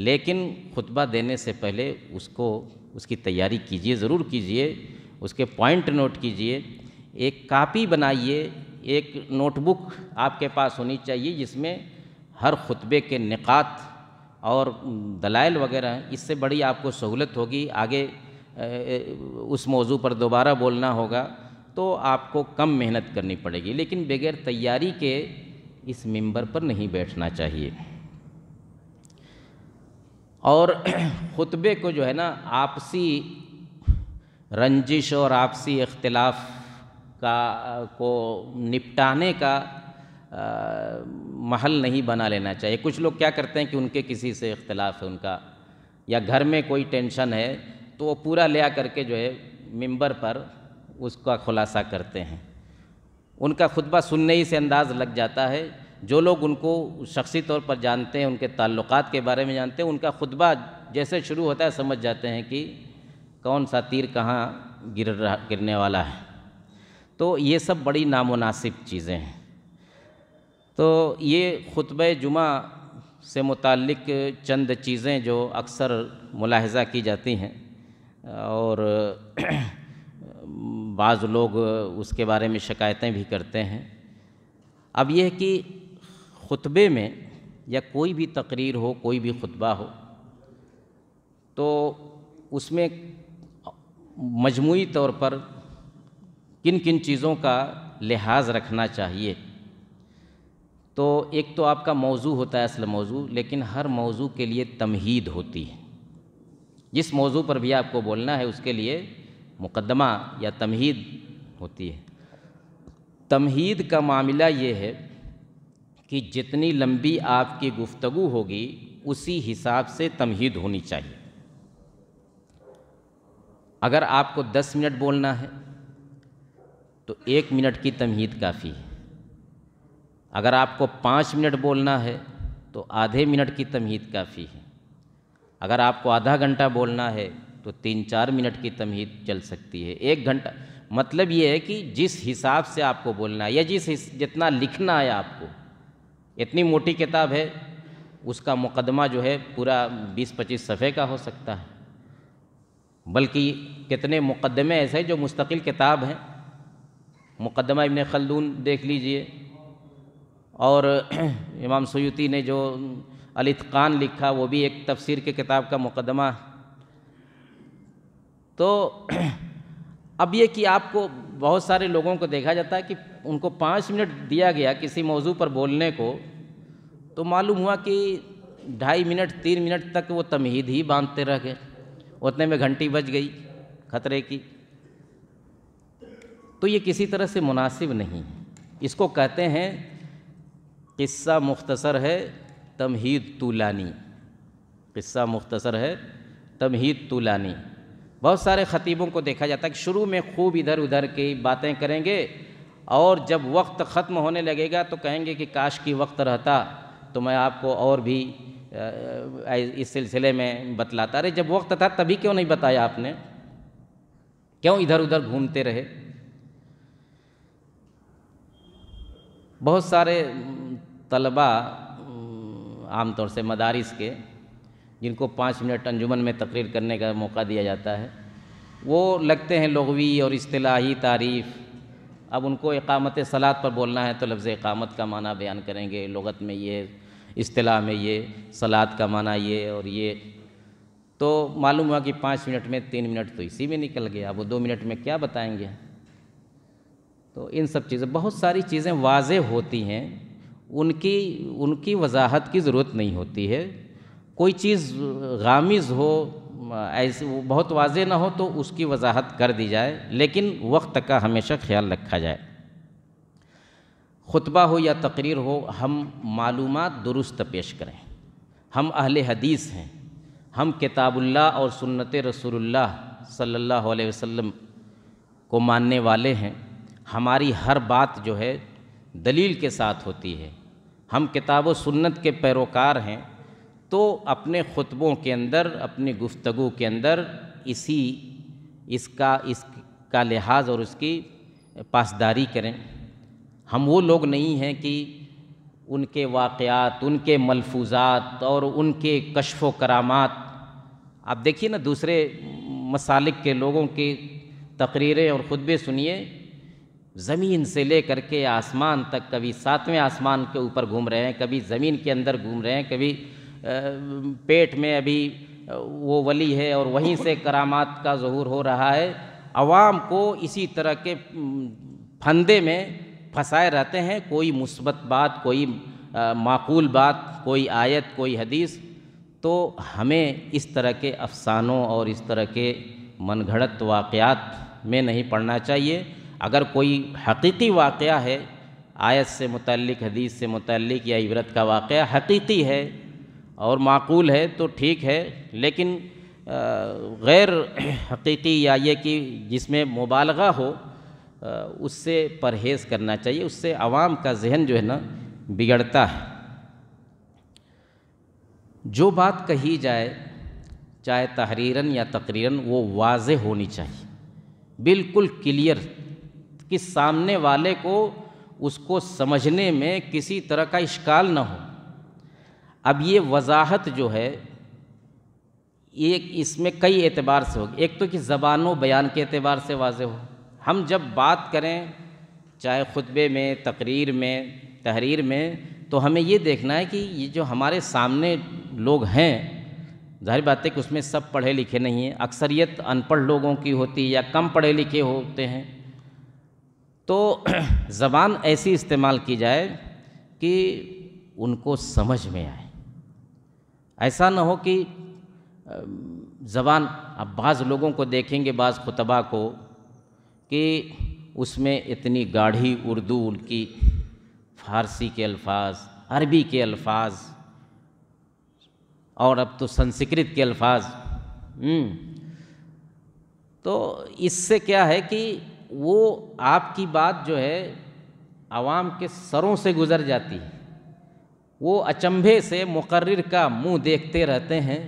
लेकिन खुतबा देने से पहले उसको उसकी तैयारी कीजिए ज़रूर कीजिए उसके पॉइंट नोट कीजिए एक कापी बनाइए एक नोटबुक आपके पास होनी चाहिए जिसमें हर खुतबे के निकात और दलाइल वगैरह इससे बड़ी आपको सहूलत होगी आगे उस मौजू पर दोबारा बोलना होगा तो आपको कम मेहनत करनी पड़ेगी लेकिन बगैर तैयारी के इस मेंबर पर नहीं बैठना चाहिए और खुतबे को जो है ना आपसी रंजिश और आपसी इख्तलाफ का को निपटाने का आ, महल नहीं बना लेना चाहिए कुछ लोग क्या करते हैं कि उनके किसी से इख्तलाफ है उनका या घर में कोई टेंशन है तो वो पूरा ले आकर करके जो है मिंबर पर उसका खुलासा करते हैं उनका खुतबा सुनने ही से अंदाज़ लग जाता है जो लोग उनको शख्सी तौर पर जानते हैं उनके ताल्लुक़ के बारे में जानते हैं उनका खुतबा जैसे शुरू होता है समझ जाते हैं कि कौन सा तीर कहाँ गिर गिरने वाला है तो ये सब बड़ी नामनासिब चीज़ें हैं तो ये खुतब जुमा से मुतक़ चंद चीज़ें जो अक्सर मुलाहजा की जाती हैं और बाज़ लोग उसके बारे में शिकायतें भी करते हैं अब यह कि ख़ुतबे में या कोई भी तकरीर हो कोई भी खुतबा हो तो उसमें मजमू तौर पर किन किन चीज़ों का लिहाज रखना चाहिए तो एक तो आपका मौजू होता है असल मौजू लेकिन हर मौजू के लिए तमहीद होती है जिस मौजू पर भी आपको बोलना है उसके लिए मुकदमा या तमहीद होती है तमहीद का मामला ये है कि जितनी लंबी आपकी गुफ्तगु होगी उसी हिसाब से तमहीद होनी चाहिए अगर आपको 10 मिनट बोलना है तो एक मिनट की तमहीद काफ़ी है अगर आपको पाँच मिनट बोलना है तो आधे मिनट की तमहीद काफ़ी है अगर आपको आधा घंटा बोलना है तो तीन चार मिनट की तमहीद चल सकती है एक घंटा मतलब ये है कि जिस हिसाब से आपको बोलना है या जिस जितना लिखना है आपको इतनी मोटी किताब है उसका मुकदमा जो है पूरा 20-25 सफ़े का हो सकता है बल्कि कितने मुकदमे ऐसे हैं जो मुस्तकिल किताब हैं मुकदमा इबन खलदून देख लीजिए और इमाम सयूती ने जो खान लिखा वो भी एक तफसीर के किताब का मुकदमा तो अब ये कि आपको बहुत सारे लोगों को देखा जाता है कि उनको पाँच मिनट दिया गया किसी मौजू पर बोलने को तो मालूम हुआ कि ढाई मिनट तीन मिनट तक वो तमहीद ही बांधते रह गए उतने में घंटी बज गई खतरे की तो ये किसी तरह से मुनासिब नहीं इसको कहते हैं किस्सा मुख्तसर है तमहीद तूलानी किस्सा मुख्तसर है तमहीद तूलानी बहुत सारे ख़तीबों को देखा जाता है कि शुरू में खूब इधर उधर की बातें करेंगे और जब वक्त ख़त्म होने लगेगा तो कहेंगे कि काश की वक्त रहता तो मैं आपको और भी इस सिलसिले में बतलाता अरे जब वक्त था तभी क्यों नहीं बताया आपने क्यों इधर उधर घूमते रहे बहुत सारे तलबा आम तौर से मदारिस के जिनको पाँच मिनट अंजुमन में तकरीर करने का मौका दिया जाता है वो लगते हैं लगवी और अतलाही तारीफ़ अब उनको एकामत सलात पर बोलना है तो लफ्ज़ एकामत का माना बयान करेंगे लगत में ये अतलाह में ये सलात का माना ये और ये तो मालूम हुआ कि पाँच मिनट में तीन मिनट तो इसी में निकल गया वो दो मिनट में क्या बताएंगे तो इन सब चीज़ें बहुत सारी चीज़ें वाज होती हैं उनकी उनकी वजाहत की ज़रूरत नहीं होती है कोई चीज़ गामिज़ हो ऐसे वो बहुत वाज ना हो तो उसकी वजाहत कर दी जाए लेकिन वक्त का हमेशा ख्याल रखा जाए खुतबा हो या तकरीर हो हम मालूम दुरुस्त पेश करें हम अहल हदीस हैं हम किताबुल्ला और सुन्नत रसूलुल्लाह सल्लल्लाहु अलैहि वसल्लम को मानने वाले हैं हमारी हर बात जो है दलील के साथ होती है हम किताब व सुन्नत के पैरोकार हैं तो अपने ख़ुतबों के अंदर अपनी गुफ्तगु के अंदर इसी इसका इसका लिहाज और उसकी पासदारी करें हम वो लोग नहीं हैं कि उनके वाक़ात उनके मलफूजात और उनके कशफ करामात आप देखिए ना दूसरे मसालिक के लोगों की तकरीरें और ख़ुतबे सुनिए ज़मीन से लेकर के आसमान तक कभी सातवें आसमान के ऊपर घूम रहे हैं कभी ज़मीन के अंदर घूम रहे हैं कभी पेट में अभी वो वली है और वहीं से करामात का जहूर हो रहा है आवाम को इसी तरह के फंदे में फंसाए रहते हैं कोई मुसबत बात कोई माकूल बात कोई आयत कोई हदीस तो हमें इस तरह के अफसानों और इस तरह के मनगढ़ंत वाक़ात में नहीं पढ़ना चाहिए अगर कोई हकीकी वाक़ है आयत से मतलब हदीस से मतलब या इबरत का वाक़ हकीकी है और माकूल है तो ठीक है लेकिन गैर हकीकी या ये कि जिसमें मुबालगा हो उससे परहेज़ करना चाहिए उससे आवाम का जहन जो है ना बिगड़ता है जो बात कही जाए चाहे तहरीरन या तकरीरन वो वाज होनी चाहिए बिल्कुल क्लियर कि सामने वाले को उसको समझने में किसी तरह का इश्काल न हो अब ये वजाहत जो है ये इसमें कई एतबार से होगी एक तो कि व बयान के अतबार से वाज हो हम जब बात करें चाहे खुतबे में तकरीर में तहरीर में तो हमें ये देखना है कि ये जो हमारे सामने लोग हैं जाहिर बात है कि उसमें सब पढ़े लिखे नहीं हैं अक्सरियत अनपढ़ लोगों की होती है या कम पढ़े लिखे होते हैं तो ज़बान ऐसी इस्तेमाल की जाए कि उनको समझ में आए ऐसा ना हो कि ज़बान अब बाज़ लोगों को देखेंगे बाज़ खुतबा को कि उसमें इतनी गाढ़ी उर्दू उनकी फ़ारसी के अल्फाज अरबी के अल्फाज और अब तो संस्कृत के अल्फाज हम्म, तो इससे क्या है कि वो आपकी बात जो है आवाम के सरों से गुज़र जाती है वो अचंभे से मुकर्र का मुंह देखते रहते हैं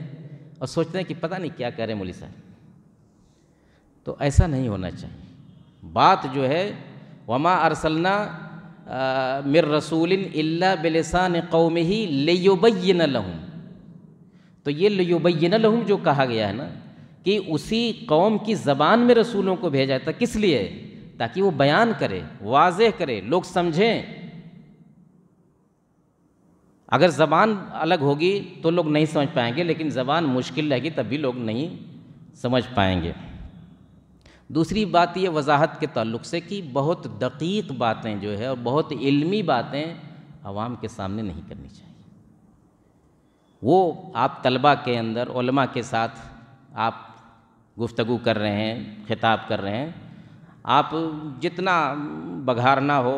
और सोचते हैं कि पता नहीं क्या करें मोली साहब तो ऐसा नहीं होना चाहिए बात जो है वमा अरसलना मिर रसूलिन अल्ला बिलसान कौम ही लेबैन लहूँ तो ये लेबैन लहूँ जो कहा गया है ना कि उसी कौम की ज़बान में रसूलों को भेजा था तो किस लिए ताकि वो बयान करे वाज करे लोग समझें अगर ज़बान अलग होगी तो लोग नहीं समझ पाएंगे लेकिन ज़बान मुश्किल रहेगी तब भी लोग नहीं समझ पाएंगे दूसरी बात ये वजाहत के ताल्लुक से कि बहुत दकीक बातें जो है और बहुत इल्मी बातें आवाम के सामने नहीं करनी चाहिए वो आप तलबा के अंदर के साथ आप गुफ्तगु कर रहे हैं खिताब कर रहे हैं आप जितना बघारना हो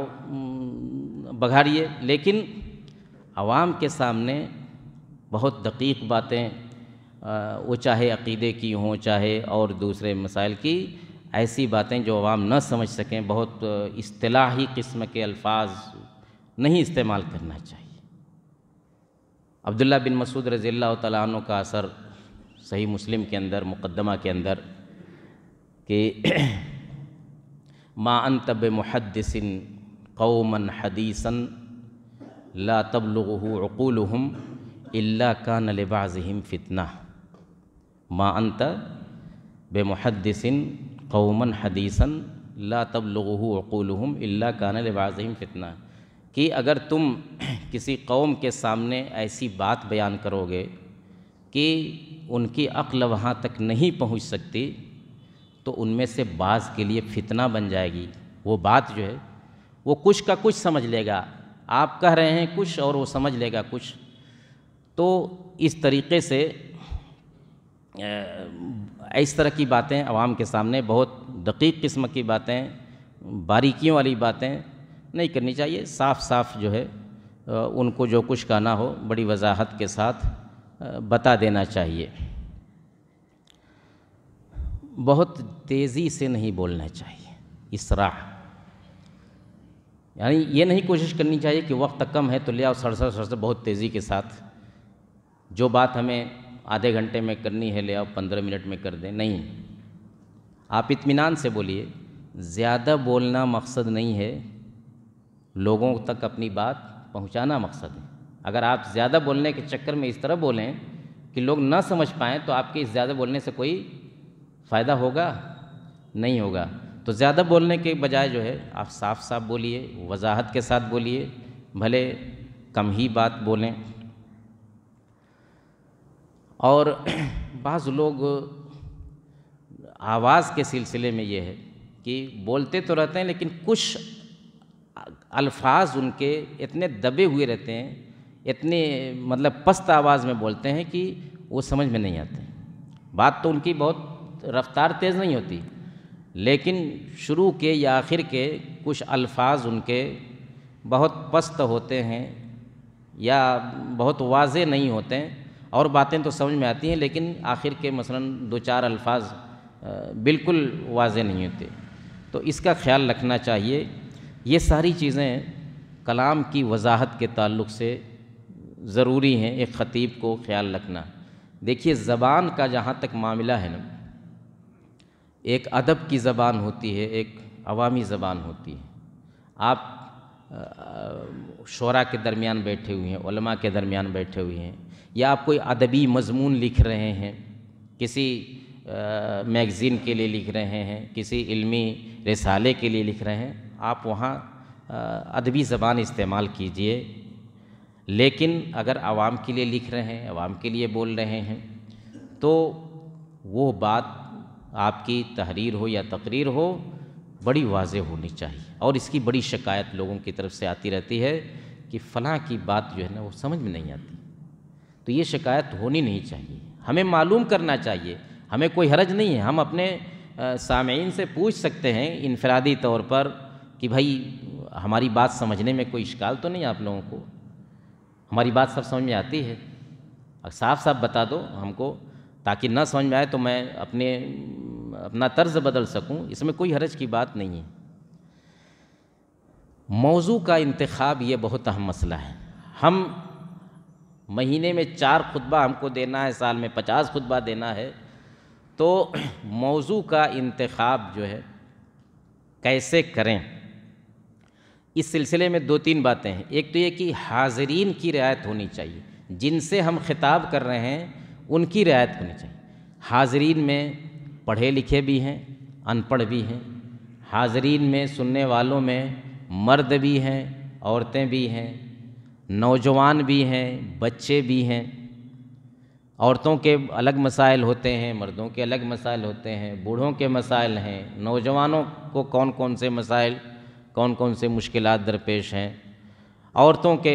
बघारिए लेकिन आवाम के सामने बहुत दकीक बातें वो चाहे अकीदे की हों चाहे और दूसरे मसाइल की ऐसी बातें जो आवाम न समझ सकें बहुत इस्तलाही किस्म के अल्फाज नहीं इस्तेमाल करना चाहिए अब्दुल्ला बिन मसूद रज़ी अल्लाह का असर सही मुस्लिम के अंदर मुकदमा के अंदर कि माँ अनतब मुहदसिन कौमन हदीसन ला तबलगूक़ूलहम अल्ला का नलबाज़िम फ़ितना माँ बे बेमहदसिन कौमन हदीसन ला तबलगूक़ूलहम अल्ला का नलबाज़िम फ़ितना कि अगर तुम किसी कौम के सामने ऐसी बात बयान करोगे कि उनकी अक्ल वहाँ तक नहीं पहुँच सकती तो उनमें से बाज़ के लिए फितना बन जाएगी वो बात जो है वो कुछ का कुछ समझ लेगा आप कह रहे हैं कुछ और वो समझ लेगा कुछ तो इस तरीके से इस तरह की बातें आवाम के सामने बहुत दकीक किस्म की बातें बारीकियों वाली बातें नहीं करनी चाहिए साफ साफ जो है उनको जो कुछ कहना हो बड़ी वजाहत के साथ बता देना चाहिए बहुत तेज़ी से नहीं बोलना चाहिए इसरा यानी ये नहीं कोशिश करनी चाहिए कि वक्त कम है तो ले आओ सड़सड़ सड़सड़ बहुत तेज़ी के साथ जो बात हमें आधे घंटे में करनी है ले आओ पंद्रह मिनट में कर दें नहीं आप इत्मीनान से बोलिए ज़्यादा बोलना मकसद नहीं है लोगों तक अपनी बात पहुंचाना मकसद है अगर आप ज़्यादा बोलने के चक्कर में इस तरह बोलें कि लोग ना समझ पाएँ तो आपके इस ज़्यादा बोलने से कोई फ़ायदा होगा नहीं होगा तो ज़्यादा बोलने के बजाय जो है आप साफ साफ बोलिए वजाहत के साथ बोलिए भले कम ही बात बोलें और बाज़ लोग आवाज़ के सिलसिले में ये है कि बोलते तो रहते हैं लेकिन कुछ अल्फाज उनके इतने दबे हुए रहते हैं इतने मतलब पस्त आवाज़ में बोलते हैं कि वो समझ में नहीं आते बात तो उनकी बहुत रफ्तार तेज़ नहीं होती लेकिन शुरू के या आखिर के कुछ अल्फाज उनके बहुत पस्त होते हैं या बहुत वाज नहीं होते हैं और बातें तो समझ में आती हैं लेकिन आखिर के मसलन दो चार अल्फाज बिल्कुल वाज नहीं होते तो इसका ख्याल रखना चाहिए ये सारी चीज़ें कलाम की वजाहत के ताल्लुक से ज़रूरी हैं एक ख़तीब को ख्याल रखना देखिए ज़बान का जहाँ तक मामला है ना एक अदब की ज़बान होती है एक अवामी ज़बान होती है आप शरा के दरमियान बैठे हुए हैं उलमा के दरमियान बैठे हुए हैं या आप कोई अदबी मजमून लिख रहे हैं किसी मैगज़ीन के लिए लिख रहे हैं किसी इल्मी रिसाले के लिए लिख रहे हैं आप वहाँ अदबी ज़बान इस्तेमाल कीजिए लेकिन अगर आवाम के लिए लिख रहे हैं आवाम के लिए बोल रहे हैं तो वो बात आपकी तहरीर हो या तकरीर हो बड़ी वाज होनी चाहिए और इसकी बड़ी शिकायत लोगों की तरफ से आती रहती है कि फ़लाँ की बात जो है ना वो समझ में नहीं आती तो ये शिकायत होनी नहीं चाहिए हमें मालूम करना चाहिए हमें कोई हरज नहीं है हम अपने सामीन से पूछ सकते हैं इनफरादी तौर पर कि भाई हमारी बात समझने में कोई इश्काल तो नहीं आप लोगों को हमारी बात सब समझ में आती है साफ साफ बता दो हमको ताकि ना समझ में आए तो मैं अपने अपना तर्ज बदल सकूं इसमें कोई हरज की बात नहीं है मौजू का इंतखब ये बहुत अहम मसला है हम महीने में चार खुतबा हमको देना है साल में पचास खुतबा देना है तो मौजू का इंतखब जो है कैसे करें इस सिलसिले में दो तीन बातें हैं एक तो ये कि हाजरीन की रियायत होनी चाहिए जिनसे हम खिताब कर रहे हैं उनकी रियायत होनी चाहिए हाजरीन में पढ़े लिखे भी हैं अनपढ़ भी हैं हाजरीन में सुनने वालों में मर्द भी हैं औरतें भी हैं नौजवान भी हैं बच्चे भी हैं औरतों के अलग मसाइल होते हैं मर्दों के अलग मसाइल होते हैं बूढ़ों के मसाइल हैं नौजवानों को कौन कौन से मसाइल कौन कौन से मुश्किल दरपेश हैं औरतों के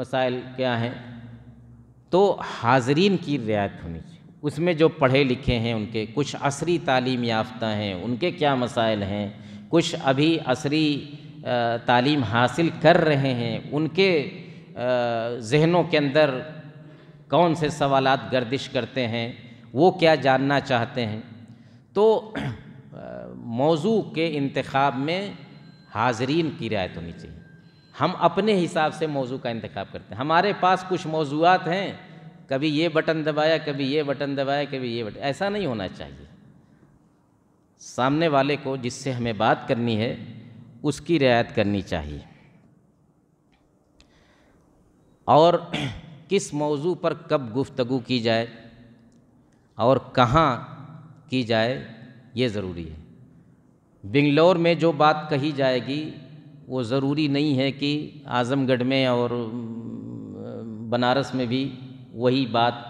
मसाइल क्या हैं तो हाजरीन की रियायत होनी चाहिए उसमें जो पढ़े लिखे हैं उनके कुछ असरी तालीम याफ्ता हैं उनके क्या मसाइल हैं कुछ अभी असरी तालीम हासिल कर रहे हैं उनके जहनों के अंदर कौन से सवालात गर्दिश करते हैं वो क्या जानना चाहते हैं तो मौजू के इंतखब में हाजरीन की रियायत तो होनी चाहिए हम अपने हिसाब से मौजू का इंतखब करते हैं हमारे पास कुछ मौजूद हैं कभी ये बटन दबाया कभी ये बटन दबाया कभी ये बटन ऐसा नहीं होना चाहिए सामने वाले को जिससे हमें बात करनी है उसकी रियायत करनी चाहिए और किस मौजू पर कब गुफ्तगु की जाए और कहाँ की जाए ये ज़रूरी है बेंगलोर में जो बात कही जाएगी वो ज़रूरी नहीं है कि आज़मगढ़ में और बनारस में भी वही बात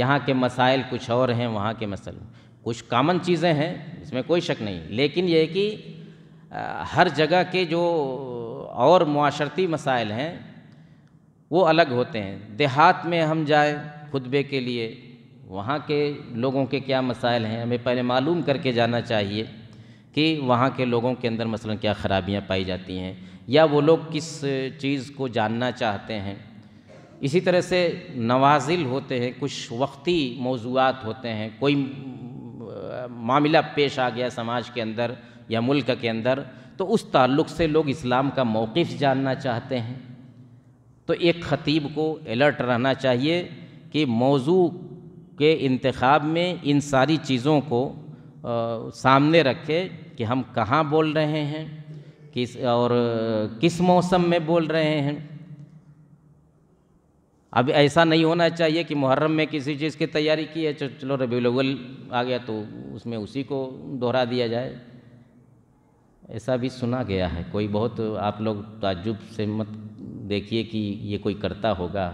यहाँ के मसाइल कुछ और हैं वहाँ के मसल कुछ कामन चीज़ें हैं इसमें कोई शक नहीं लेकिन यह कि हर जगह के जो और माशरती मसाइल हैं वो अलग होते हैं देहात में हम जाए खुतबे के लिए वहाँ के लोगों के क्या मसाइल हैं हमें पहले मालूम करके जाना चाहिए कि वहाँ के लोगों के अंदर मसलन क्या ख़राबियाँ पाई जाती हैं या वो लोग किस चीज़ को जानना चाहते हैं इसी तरह से नवाजिल होते हैं कुछ वक्ती मौजूद होते हैं कोई मामला पेश आ गया समाज के अंदर या मुल्क के अंदर तो उस ताल्लुक़ से लोग इस्लाम का मौक़ जानना चाहते हैं तो एक ख़तीब को अलर्ट रहना चाहिए कि मौजू के इंतखब में इन सारी चीज़ों को सामने रखे कि हम कहाँ बोल रहे हैं किस और किस मौसम में बोल रहे हैं अब ऐसा नहीं होना चाहिए कि मुहर्रम में किसी चीज़ की तैयारी की है चलो रबी अव्वल आ गया तो उसमें उसी को दोहरा दिया जाए ऐसा भी सुना गया है कोई बहुत आप लोग ताजुब से मत देखिए कि ये कोई करता होगा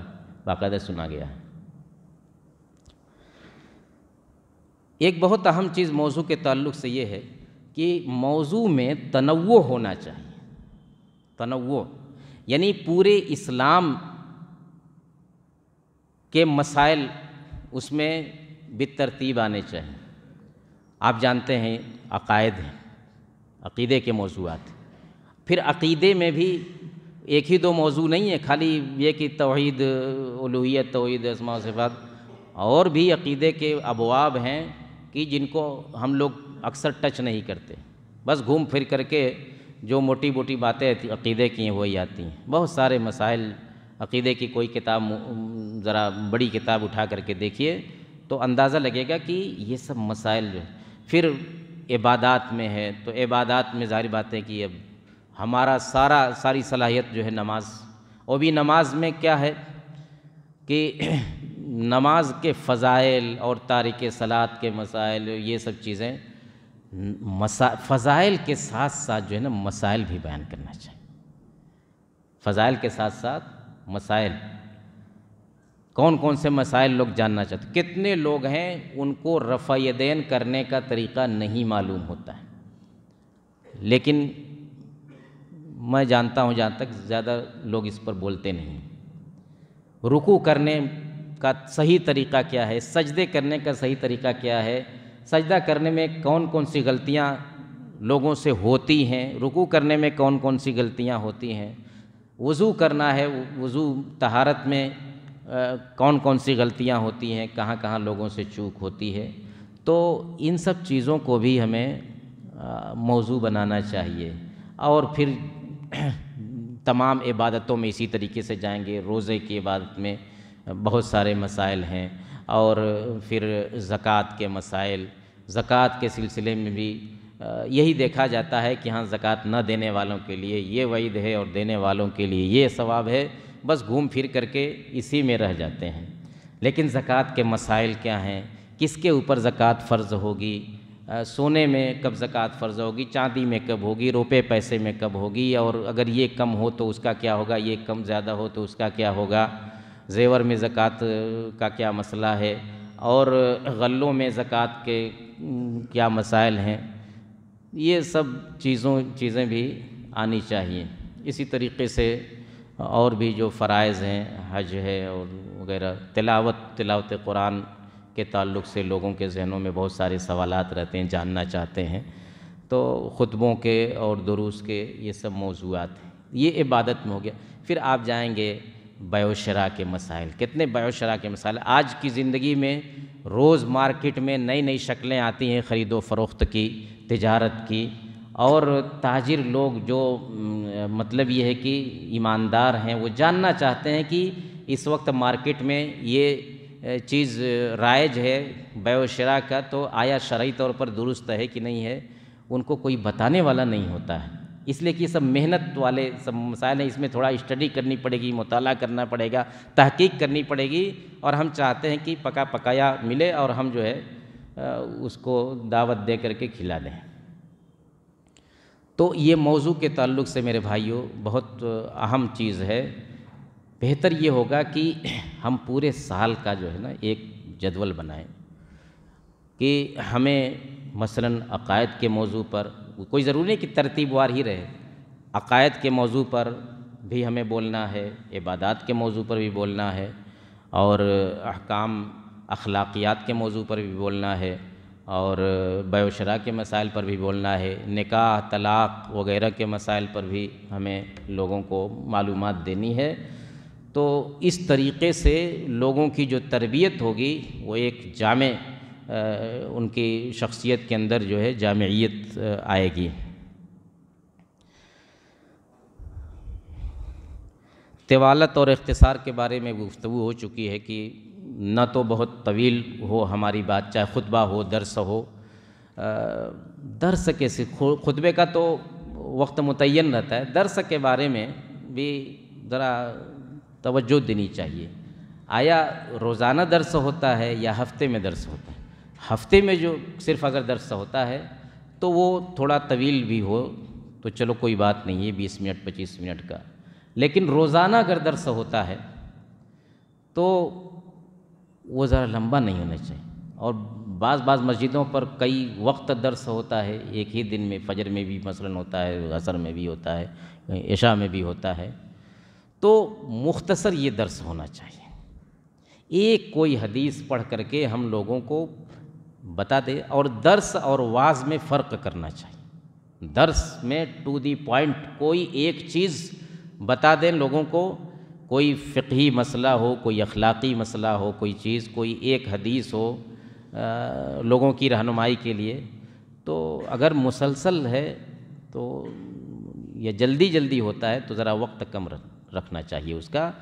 बाकायदा सुना गया है एक बहुत अहम चीज़ मौजू के ताल्लुक से ये है कि मौजू में तनव होना चाहिए तनव यानी पूरे इस्लाम के मसाइल उसमें बेतरतीब आने चाहिए आप जानते हैं अकायद हैं अकीदे के मौजूद फिर अकीदे में भी एक ही दो मौजू नहीं है खाली ये कि तोहद उलूत तोहद असमा बाद और भी अकीदे के अबवाब हैं कि जिनको हम लोग अक्सर टच नहीं करते बस घूम फिर करके जो मोटी मोटी बातें अकीदे की हैं वही आती हैं बहुत सारे मसाइल अकीदे की कोई किताब ज़रा बड़ी किताब उठा करके देखिए तो अंदाज़ा लगेगा कि ये सब मसाइल जो फिर इबादत में है तो इबादत में जारी बातें कि अब हमारा सारा सारी सलाहियत जो है नमाज और भी नमाज में क्या है कि नमाज के फ़ज़ाइल और तारिक सलात के मसाइल ये सब चीज़ें फ़ज़ाइल के साथ साथ जो है ना मसाइल भी बयान करना चाहिए फ़ज़ाइल के साथ साथ मसाइल कौन कौन से मसाइल लोग जानना चाहते कितने लोग हैं उनको रफ़ायदैन करने का तरीका नहीं मालूम होता है लेकिन मैं जानता हूँ जहाँ तक ज़्यादा लोग इस पर बोलते नहीं रुकू करने का सही तरीका क्या है सजदे करने का सही तरीका क्या है सजदा करने में कौन कौन सी गलतियाँ लोगों से होती हैं रुकू करने में कौन कौन सी गलतियाँ होती हैं वज़ू करना है वज़ू तहारत में आ, कौन कौन सी गलतियाँ होती हैं कहाँ कहाँ लोगों से चूक होती है तो इन सब चीज़ों को भी हमें मौजू बनाना चाहिए और फिर तमाम इबादतों में इसी तरीके से जाएंगे रोज़े की इबादत में बहुत सारे मसाइल हैं और फिर ज़क़़त के मसाइल ज़क़़त के सिलसिले में भी यही देखा जाता है कि हाँ ज़क़़त न देने वालों के लिए ये वईद है और देने वालों के लिए ये सवाब है बस घूम फिर करके इसी में रह जाते हैं लेकिन ज़क़़त के मसाइल क्या हैं किसके ऊपर ज़क़़त फ़र्ज़ होगी सोने में कब ज़क़़त फ़र्ज़ होगी चांदी में कब होगी रुपये पैसे में कब होगी और अगर ये कम हो तो उसका क्या होगा ये कम ज़्यादा हो तो उसका क्या होगा जेवर में ज़क़़त का क्या मसला है और गलों में ज़क़़त के क्या मसाइल हैं ये सब चीज़ों चीज़ें भी आनी चाहिए इसी तरीके से और भी जो फ़रज़ हैं हज है और वगैरह तिलावत तिलावत कुरान के ताल्लुक से लोगों के जहनों में बहुत सारे सवाल रहते हैं जानना चाहते हैं तो ख़ुतबों के और दुरूस के ये सब मौजूद हैं ये इबादत में हो गया फिर आप जाएंगे बायोशरा के मसाइल कितने बायोशरा के मसाइल आज की ज़िंदगी में रोज़ मार्केट में नई नई शक्लें आती हैं ख़रीदो फरोख्त की तजारत की और ताजिर लोग जो मतलब ये है कि ईमानदार हैं वो जानना चाहते हैं कि इस वक्त मार्केट में ये चीज़ राइज है बायोशरा का तो आया शरा तौर पर दुरुस्त है कि नहीं है उनको कोई बताने वाला नहीं होता है इसलिए कि सब मेहनत वाले सब मसाइल हैं इसमें थोड़ा स्टडी करनी पड़ेगी मुताल करना पड़ेगा तहकीक करनी पड़ेगी और हम चाहते हैं कि पका पकाया मिले और हम जो है उसको दावत दे करके खिला दें तो ये मौजू के ताल्लुक से मेरे भाइयों बहुत अहम चीज़ है बेहतर ये होगा कि हम पूरे साल का जो है ना एक जदवल बनाएं कि हमें मसलन अकायद के मौजू पर कोई ज़रूरी नहीं कि तरतीब ही रहे अकायद के मौजू पर भी हमें बोलना है इबादत के मौजू पर भी बोलना है और अहकाम अखलाकियात के मौजू पर भी बोलना है और बयोशरा के मसाइल पर भी बोलना है निकाह तलाक़ वगैरह के मसाइल पर भी हमें लोगों को मालूम देनी है तो इस तरीके से लोगों की जो तरबियत होगी वो एक जामे उनकी शख्सियत के अंदर जो है जामियत आएगी तवालत और इख्तसार के बारे में गुफ्तु हो चुकी है कि न तो बहुत तवील हो हमारी बात चाहे खुतबा हो दरस हो दरस के खुतबे का तो वक्त मुतन रहता है दरस के बारे में भी ज़रा तवज्जो देनी चाहिए आया रोज़ाना दरस होता है या हफ्ते में दरस होता है हफ्ते में जो सिर्फ अगर दर्स होता है तो वो थोड़ा तवील भी हो तो चलो कोई बात नहीं है बीस मिनट पच्चीस मिनट का लेकिन रोज़ाना अगर दर्स होता है तो वो ज़रा लंबा नहीं होना चाहिए और बाज़ बाज़ मस्जिदों पर कई वक्त दर्स होता है एक ही दिन में फजर में भी मसलन होता है असर में भी होता है ऐशा में भी होता है तो मुख्तसर ये दर्स होना चाहिए एक कोई हदीस पढ़ करके हम लोगों को बता दे और दर्स और वाज में फ़र्क करना चाहिए दर्स में टू दी पॉइंट कोई एक चीज़ बता दें लोगों को कोई फ़िकी मसला हो कोई अखलाक़ी मसला हो कोई चीज़ कोई एक हदीस हो आ, लोगों की रहनुमाई के लिए तो अगर मुसलसल है तो यह जल्दी जल्दी होता है तो ज़रा वक्त कम रखना चाहिए उसका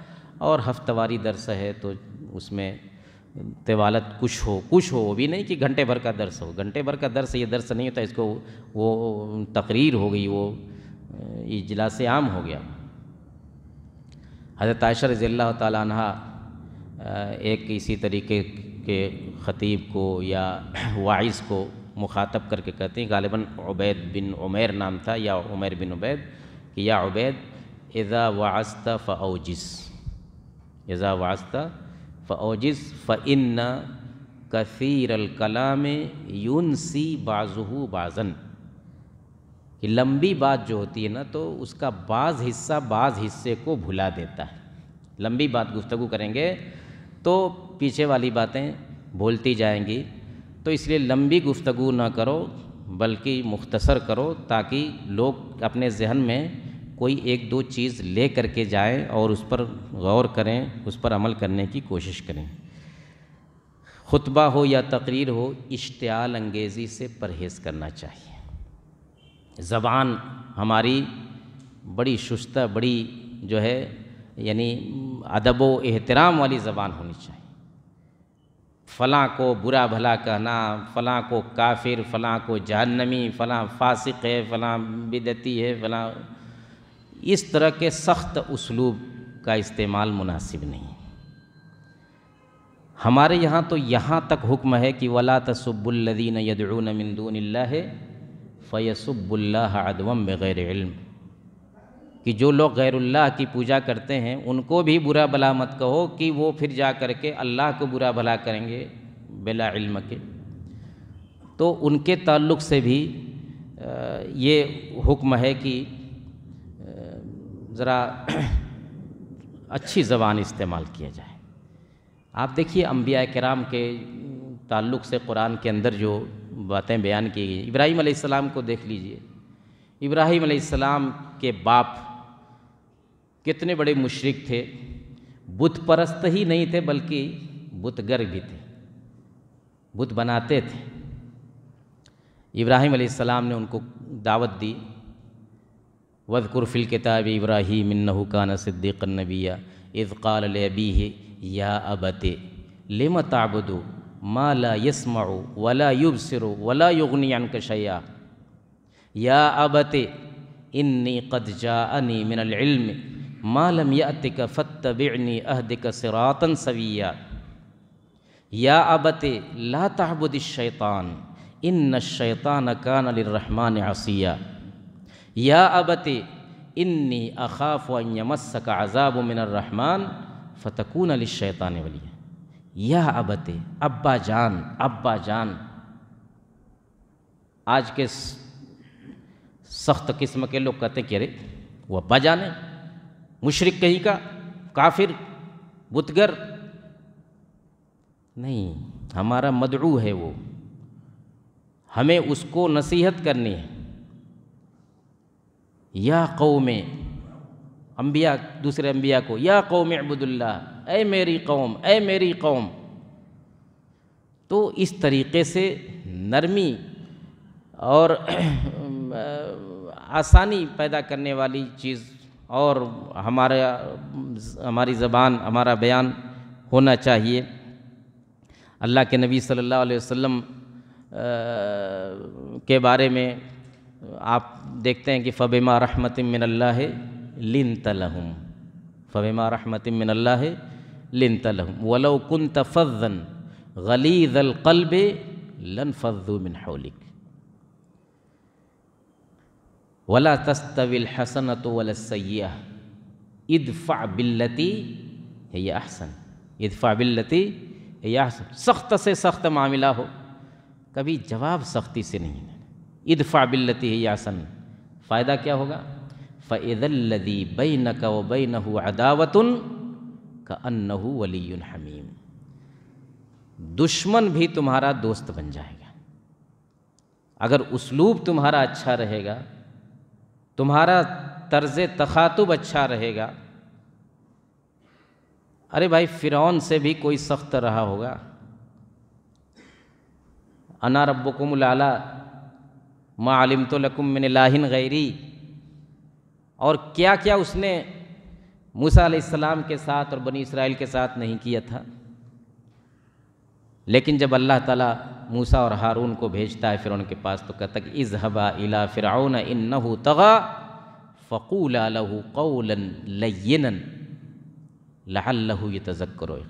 और हफ्तवारी दर्स है तो उसमें तेवालत कुछ हो कुछ हो वो भी नहीं कि घंटे भर का दर्स हो घंटे भर का दर्स ये दर्स नहीं होता इसको वो तकरीर हो गई वो इजलास आम हो गया हज़रत आयशा रज़ील्ला तहा एक इसी तरीके के ख़तीब को या वाइस को मुखातब करके कहते हैं गालिबा उबैद बिन उमेर नाम था या उमेर बिन उबैद कि या उबैद एज़ा वास्ता फ़ाओजिस एज़ा वास्ता फ़ोजिस फ़न्ना कसीर अलकला यून सी बाज़ू बाजन कि लंबी बात जो होती है ना तो उसका बाज़ हिस्सा बाज़ हिस्से को भुला देता है लंबी बात गुफ्तगु करेंगे तो पीछे वाली बातें भूलती जाएंगी तो इसलिए लंबी गुफ्तु ना करो बल्कि मुख्तसर करो ताकि लोग अपने जहन में कोई एक दो चीज़ ले करके जाएं और उस पर गौर करें उस पर अमल करने की कोशिश करें खुतबा हो या तकरीर हो इश्तियाल अंगेज़ी से परहेज़ करना चाहिए ज़बान हमारी बड़ी शुस्ता बड़ी जो है यानी अदब व एहतराम वाली ज़बान होनी चाहिए फ़लाँ को बुरा भला कहना फ़लाँ को काफिर फ़लाँ को जहन्नमी फ़लाँ फासिक है फ़लाँ बिदती है फ़लाँ इस तरह के सख्त उसलूब का इस्तेमाल मुनासिब नहीं हमारे यहाँ तो यहाँ तक हुक्म है कि वला तसब्बुल्लदीन यदून मिंदून फ़यसब्बुल्ला अदवम बग़ैर इल्म कि जो लोग गैरुल्लाह की पूजा करते हैं उनको भी बुरा भला मत कहो कि वो फिर जा कर के अल्लाह को बुरा भला करेंगे बिला इल्म के तो उनके ताल्लुक़ से भी ये हुक्म है कि ज़रा अच्छी ज़बान इस्तेमाल किया जाए आप देखिए अम्बिया कराम के ताल्लुक़ से कुरान के अंदर जो बातें बयान की गई इब्राहिम आसमाम को देख लीजिए इब्राहिम आसमाम के बाप कितने बड़े मुशरक थे बुत परस्त ही नहीं थे बल्कि बुतगर भी थे बुत बनाते थे इब्राहिम आसमाम ने उनको दावत दी واذكر في الكتاب إبراهيم إنه كان صديقا نبيا إذ قال لأبيه يا أبت لم تعبد ما لا يسمع ولا يبصر ولا يغني عنك شيئا يا أبت إني قد جاءني من العلم ما لم يأتك فاتبعني أهدك صراطا سويا يا أبت لا تعبد الشيطان إن الشيطان كان للرحمن عصيا या अबते इन्नी अखाफ यमस का अजाब मिनरहमान फ़तकून अली शैतान वली यह अबते अब्बा जान अब्बा जान आज के सख्त किस्म के लोग कहते कि अरे वो अब्बा जान है मुशरक कहीं का काफिर बुतगर नहीं हमारा मदरू है वो हमें उसको नसीहत करनी है या कौम अम्बिया दूसरे अम्बिया को या कौम अबुदुल्ला ए मेरी कौम ए मेरी कौम तो इस तरीके से नरमी और आसानी पैदा करने वाली चीज़ और हमारा हमारी ज़बान हमारा बयान होना चाहिए अल्लाह के नबी सल्लल्लाहु अलैहि वसल्लम के बारे में आप देखते हैं कि फ़बीमा रहमत मिनल्ला लिन तलहम फ़बीमा रहमत मिनल्ला लिन तलहम वलो कन तफ़न गलीज अलकलब लन फ़ु मिन हौलिक वला तस्तविल हसनत वल सयाह इदफ़ा बिल्लती है अहसन इदफ़ा बिल्लती है अहसन सख्त से सख्त मामला हो कभी जवाब सख्ती से नहीं इदफ़ा बिल्लती है यासन फ़ायदा क्या होगा फ़ैदल्लदी बई न का वई न हो का अन्न वली हमीम दुश्मन भी तुम्हारा दोस्त बन जाएगा अगर उसलूब तुम्हारा अच्छा रहेगा तुम्हारा तर्ज तखातुब अच्छा रहेगा अरे भाई फ़िरौन से भी कोई सख्त रहा होगा अना रब्बकुम लाला मालिम तो लकुम मिन लाहिन गैरी और क्या क्या उसने मूसा अलैहिस्सलाम के साथ और बनी इसराइल के साथ नहीं किया था लेकिन जब अल्लाह ताला मूसा और हारून को भेजता है फिर उनके पास तो कहता कि इज़ हबा इला फ़िरौन इन तगा फ़कूल लहू कौलन लयनन लहू ये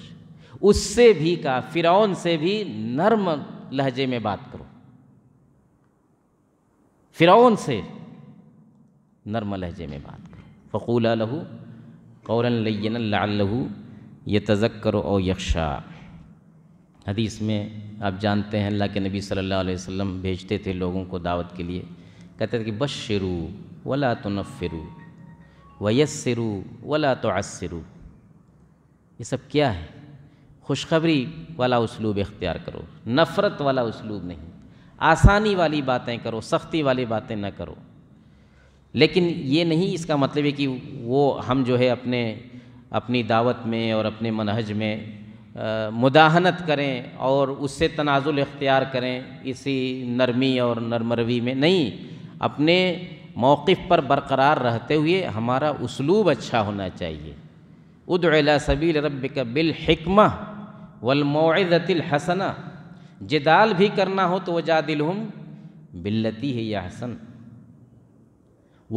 उससे भी कहा फ़िरौन से भी नर्म लहजे में बात करो फ़िरौन से नर्म लहजे में बात करो फ़कूल लहू कौर लयन लहू ये करो ओ यक्षा हदीस में आप जानते हैं अल्लाह के नबी सल्लल्लाहु अलैहि वसल्लम भेजते थे लोगों को दावत के लिए कहते थे कि बस शिरू वला तो नफ़िरू वयसरू वला तो असरू ये सब क्या है खुशखबरी वाला उसलूब इख्तियार करो नफ़रत वाला उसलूब नहीं आसानी वाली बातें करो सख्ती वाली बातें ना करो लेकिन ये नहीं इसका मतलब है कि वो हम जो है अपने अपनी दावत में और अपने मनहज में आ, मुदाहनत करें और उससे तनाजुल इख्तियार करें इसी नरमी और नरमरवी में नहीं अपने मौक़ पर बरकरार रहते हुए हमारा उसलूब अच्छा होना चाहिए उदला सबील रब का बिलहिकमा वलमोतिल हसना जिदाल भी करना हो तो हम बिल्लती है यह हसन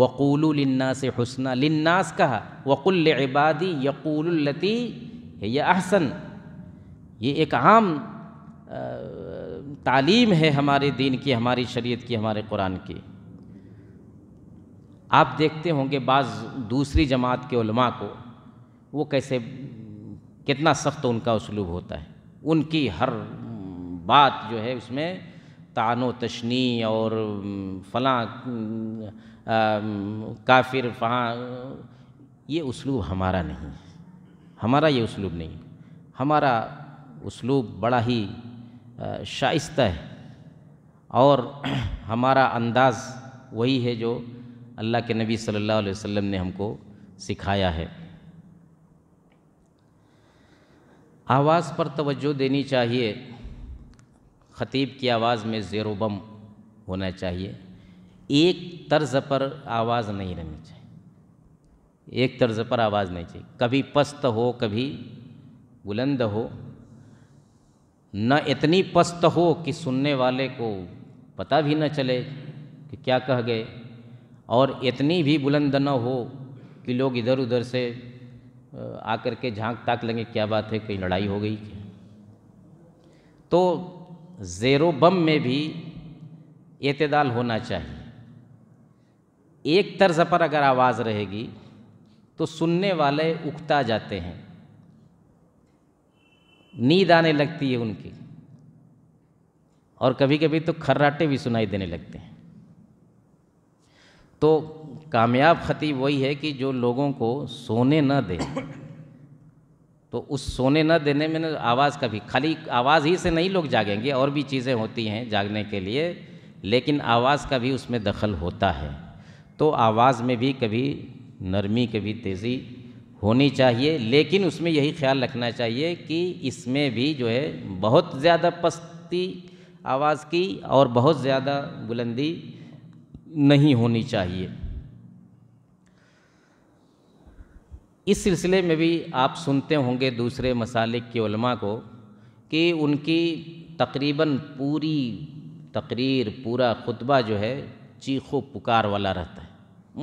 वक़ूल से हसना लन्नास कहा वक़ुल इबादी यक़ूलती है यह अहसन ये एक आम तालीम है हमारे दीन की हमारी शरीयत की हमारे कुरान की आप देखते होंगे बाज़ दूसरी जमात के उलमा को वो कैसे कितना सख्त उनका उसलूब होता है उनकी हर बात जो है उसमें तानो तशनी और फलां काफिर फहाँ ये उसलूब हमारा नहीं हमारा ये उसलूब नहीं हमारा उसलूब बड़ा ही शाइस्त है और हमारा अंदाज़ वही है जो अल्लाह के नबी सल्लल्लाहु अलैहि वसल्लम ने हमको सिखाया है आवाज़ पर तवज्जो देनी चाहिए ख़तीब की आवाज़ में ज़ेरो बम होना चाहिए एक तर्ज पर आवाज़ नहीं रहनी चाहिए एक तर्ज पर आवाज़ नहीं चाहिए कभी पस्त हो कभी बुलंद हो न इतनी पस्त हो कि सुनने वाले को पता भी न चले कि क्या कह गए और इतनी भी बुलंद न हो कि लोग इधर उधर से आकर के झांक ताक लेंगे क्या बात है कहीं लड़ाई हो गई क्या तो ज़ेरो बम में भी अतदाल होना चाहिए एक तर्ज पर अगर आवाज़ रहेगी तो सुनने वाले उकता जाते हैं नींद आने लगती है उनकी और कभी कभी तो खर्राटे भी सुनाई देने लगते हैं तो कामयाब खतीब वही है कि जो लोगों को सोने न दे तो उस सोने न देने में न आवाज़ कभी खाली आवाज़ ही से नहीं लोग जागेंगे और भी चीज़ें होती हैं जागने के लिए लेकिन आवाज़ का भी उसमें दखल होता है तो आवाज़ में भी कभी नरमी कभी तेज़ी होनी चाहिए लेकिन उसमें यही ख्याल रखना चाहिए कि इसमें भी जो है बहुत ज़्यादा पस्ती आवाज़ की और बहुत ज़्यादा बुलंदी नहीं होनी चाहिए इस सिलसिले में भी आप सुनते होंगे दूसरे मसालिक के उलमा को कि उनकी तकरीबन पूरी तकरीर पूरा खुतबा जो है चीखो पुकार वाला रहता है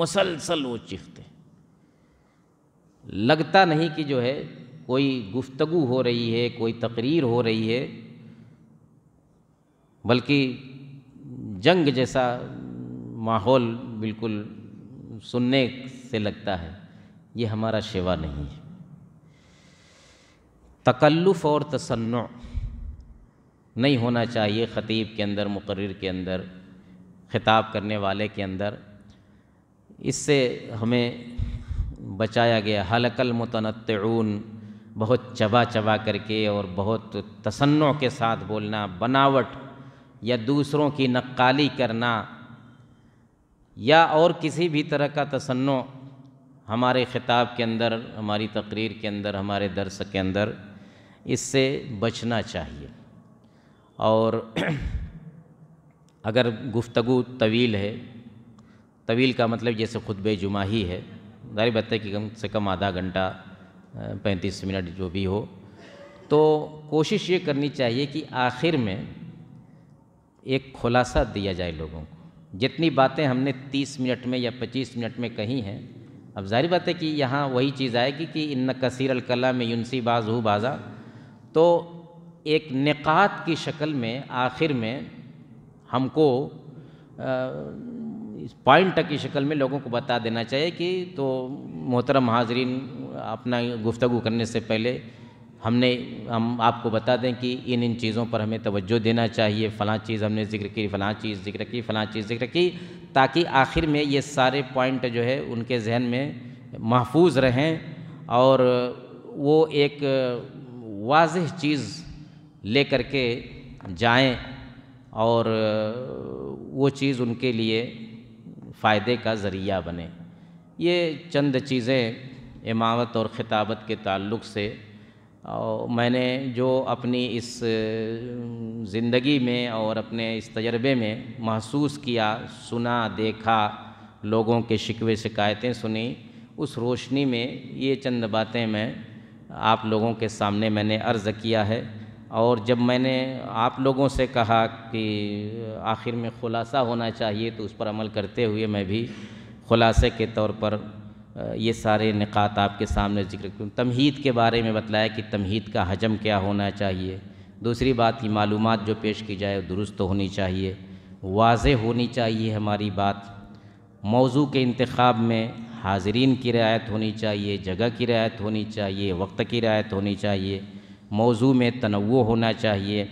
मुसलसल वो चीखते लगता नहीं कि जो है कोई गुफ्तगु हो रही है कोई तकरीर हो रही है बल्कि जंग जैसा माहौल बिल्कुल सुनने से लगता है ये हमारा शेवा नहीं है तकल्लुफ़ और तसन्न नहीं होना चाहिए ख़तीब के अंदर मुकर के अंदर ख़िताब करने वाले के अंदर इससे हमें बचाया गया हलकल मुतनतून बहुत चबा चबा करके और बहुत तसन्नों के साथ बोलना बनावट या दूसरों की नक्काली करना या और किसी भी तरह का तसन्नों हमारे ख़िताब के अंदर हमारी तकरीर के अंदर हमारे दर्स के अंदर इससे बचना चाहिए और अगर गुफ्तगु तवील है तवील का मतलब जैसे ख़ुतब जुमा ही है जारी बता है कि कम से कम आधा घंटा पैंतीस मिनट जो भी हो तो कोशिश ये करनी चाहिए कि आखिर में एक खुलासा दिया जाए लोगों को जितनी बातें हमने 30 मिनट में या 25 मिनट में कही हैं अब जाहिर बात है कि यहाँ वही चीज़ आएगी कि इन कसर कला में यूनसी बाज हूँ बाज़ा तो एक निकात की शक्ल में आखिर में हमको इस पॉइंट की शक्ल में लोगों को बता देना चाहिए कि तो मोहतरम हाजरीन अपना गुफ्तगु करने से पहले हमने हम आपको बता दें कि इन इन चीज़ों पर हमें तवज्जो देना चाहिए फ़लाँ चीज़ हमने ज़िक्र की फ़लाँ चीज़ ज़िक्र की फ़लाँ चीज़ ज़िक्र की ताकि आखिर में ये सारे पॉइंट जो है उनके जहन में महफूज रहें और वो एक वाज चीज़ ले कर के जाएँ और वो चीज़ उनके लिए फ़ायदे का ज़रिया बने ये चंद चीज़ें इमावत और ख़िताबत के ताल्लुक़ से और मैंने जो अपनी इस ज़िंदगी में और अपने इस तजर्बे में महसूस किया सुना देखा लोगों के शिकवे शिकायतें सुनी उस रोशनी में ये चंद बातें मैं आप लोगों के सामने मैंने अर्ज़ किया है और जब मैंने आप लोगों से कहा कि आखिर में ख़ुलासा होना चाहिए तो उस पर अमल करते हुए मैं भी ख़ुलासे के तौर पर ये सारे निकात आपके सामने जिक्र क्यों तमहीद के बारे में बताया कि तमहीद का हजम क्या होना चाहिए दूसरी बात की मालूम जो पेश की जाए दुरुस्त तो होनी चाहिए वाज होनी चाहिए हमारी बात मौजू के इंतखब में हाजरीन की रियायत होनी चाहिए जगह की रियायत होनी चाहिए वक्त की रियायत होनी चाहिए मौजू में तनवो होना चाहिए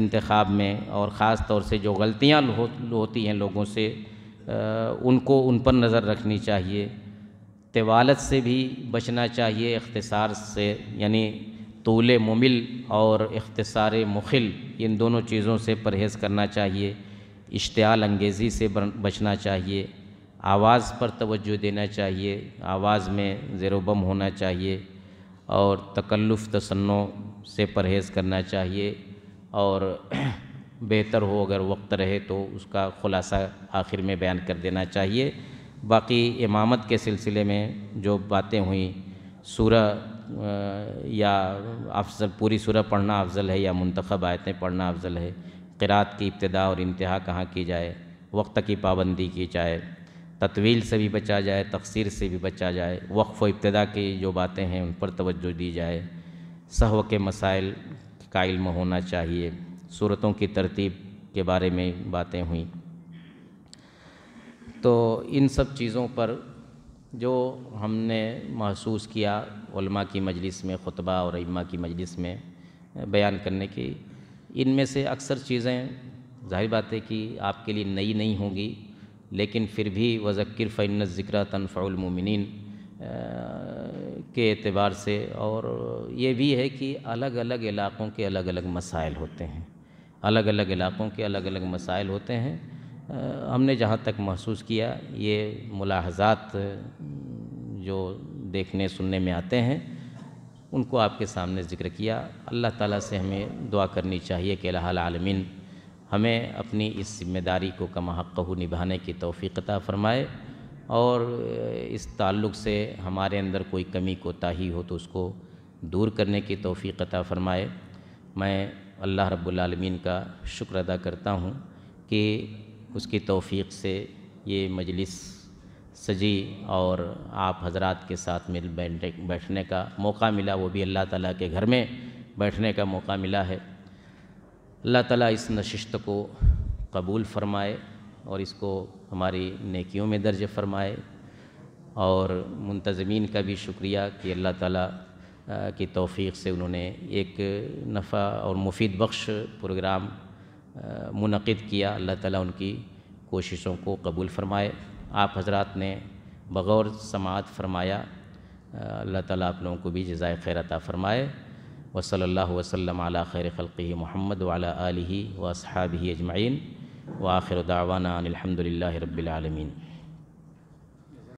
इंतखब में और ख़ास तौर से जो गलतियाँ हो, होती हैं लोगों से उनको उन पर नज़र रखनी चाहिए तवालत से भी बचना चाहिए अख्तसार से यानी तूल मुमिल और अख्तसार मुखिल इन दोनों चीज़ों से परहेज़ करना चाहिए इश्तियाल अंगेज़ी से बचना चाहिए आवाज़ पर तवज्जो देना चाहिए आवाज़ में ज़ेरबम होना चाहिए और तकल्लुफ़ तसनों से परहेज़ करना चाहिए और बेहतर हो अगर वक्त रहे तो उसका ख़ुलासा आखिर में बयान कर देना चाहिए बाकी इमामत के सिलसिले में जो बातें हुई सूरह या अफजल पूरी सूरह पढ़ना अफजल है या मंतखब आयतें पढ़ना अफजल है किरात की इब्तदा और इंतहा कहाँ की जाए वक्त की पाबंदी की जाए तत्वील से भी बचा जाए तकसीर से भी बचा जाए वक्फ़ इब्तदा की जो बातें हैं उन पर तवज्जो दी जाए सहव के मसाइल का इल्म होना चाहिए सूरतों की तरतीब के बारे में बातें हुईं तो इन सब चीज़ों पर जो हमने महसूस किया की मजलिस में खुतबा और इमा की मजलिस में बयान करने की इनमें से अक्सर चीज़ें जाहिर बात है कि आपके लिए नई नहीं होंगी लेकिन फिर भी वज़क्र फ़ैन ज़िक्र तनफ़ालमिन के अतबार से और ये भी है कि अलग अलग इलाक़ों के अलग अलग मसाइल होते हैं अलग अलग इलाक़ों के अलग अलग मसाइल होते हैं हमने जहाँ तक महसूस किया ये मुलाहजात जो देखने सुनने में आते हैं उनको आपके सामने ज़िक्र किया अल्लाह ताला से हमें दुआ करनी चाहिए कि आलमीन हमें अपनी इस जिम्मेदारी को कमाहकहू निभाने की तोफ़ीकता फ़रमाए और इस ताल्लुक़ से हमारे अंदर कोई कमी कोताही हो तो उसको दूर करने की तोफ़ीकता फ़रमाए मैं अल्लाह रब्बुल रबालमीन का शुक्र अदा करता हूँ कि उसकी तौफीक से ये मजलिस सजी और आप हजरात के साथ मिल बैठने का मौका मिला वो भी अल्लाह ताला के घर में बैठने का मौका मिला है अल्लाह ताला इस नशस्त को कबूल फ़रमाए और इसको हमारी नेकियों में दर्ज फ़रमाए और मुंतज़मीन का भी शुक्रिया कि अल्लाह ताला की तौफीक से उन्होंने एक नफ़ा और मुफीद बख्श प्रोग्राम मुनद किया अल्लाह ताला उनकी कोशिशों को कबूल फ़रमाए आप हजरात ने बग़ौर समात फ़रमाया अल्लाह ताला आप लोगों को भी जजाय खैर अता फ़रमाए वसल वसलम आला खैर खल़ी महमद वाला आलि वसहाबी अजमाइन व आखिर दावाना अनिलहमदिल्ला रबालमीन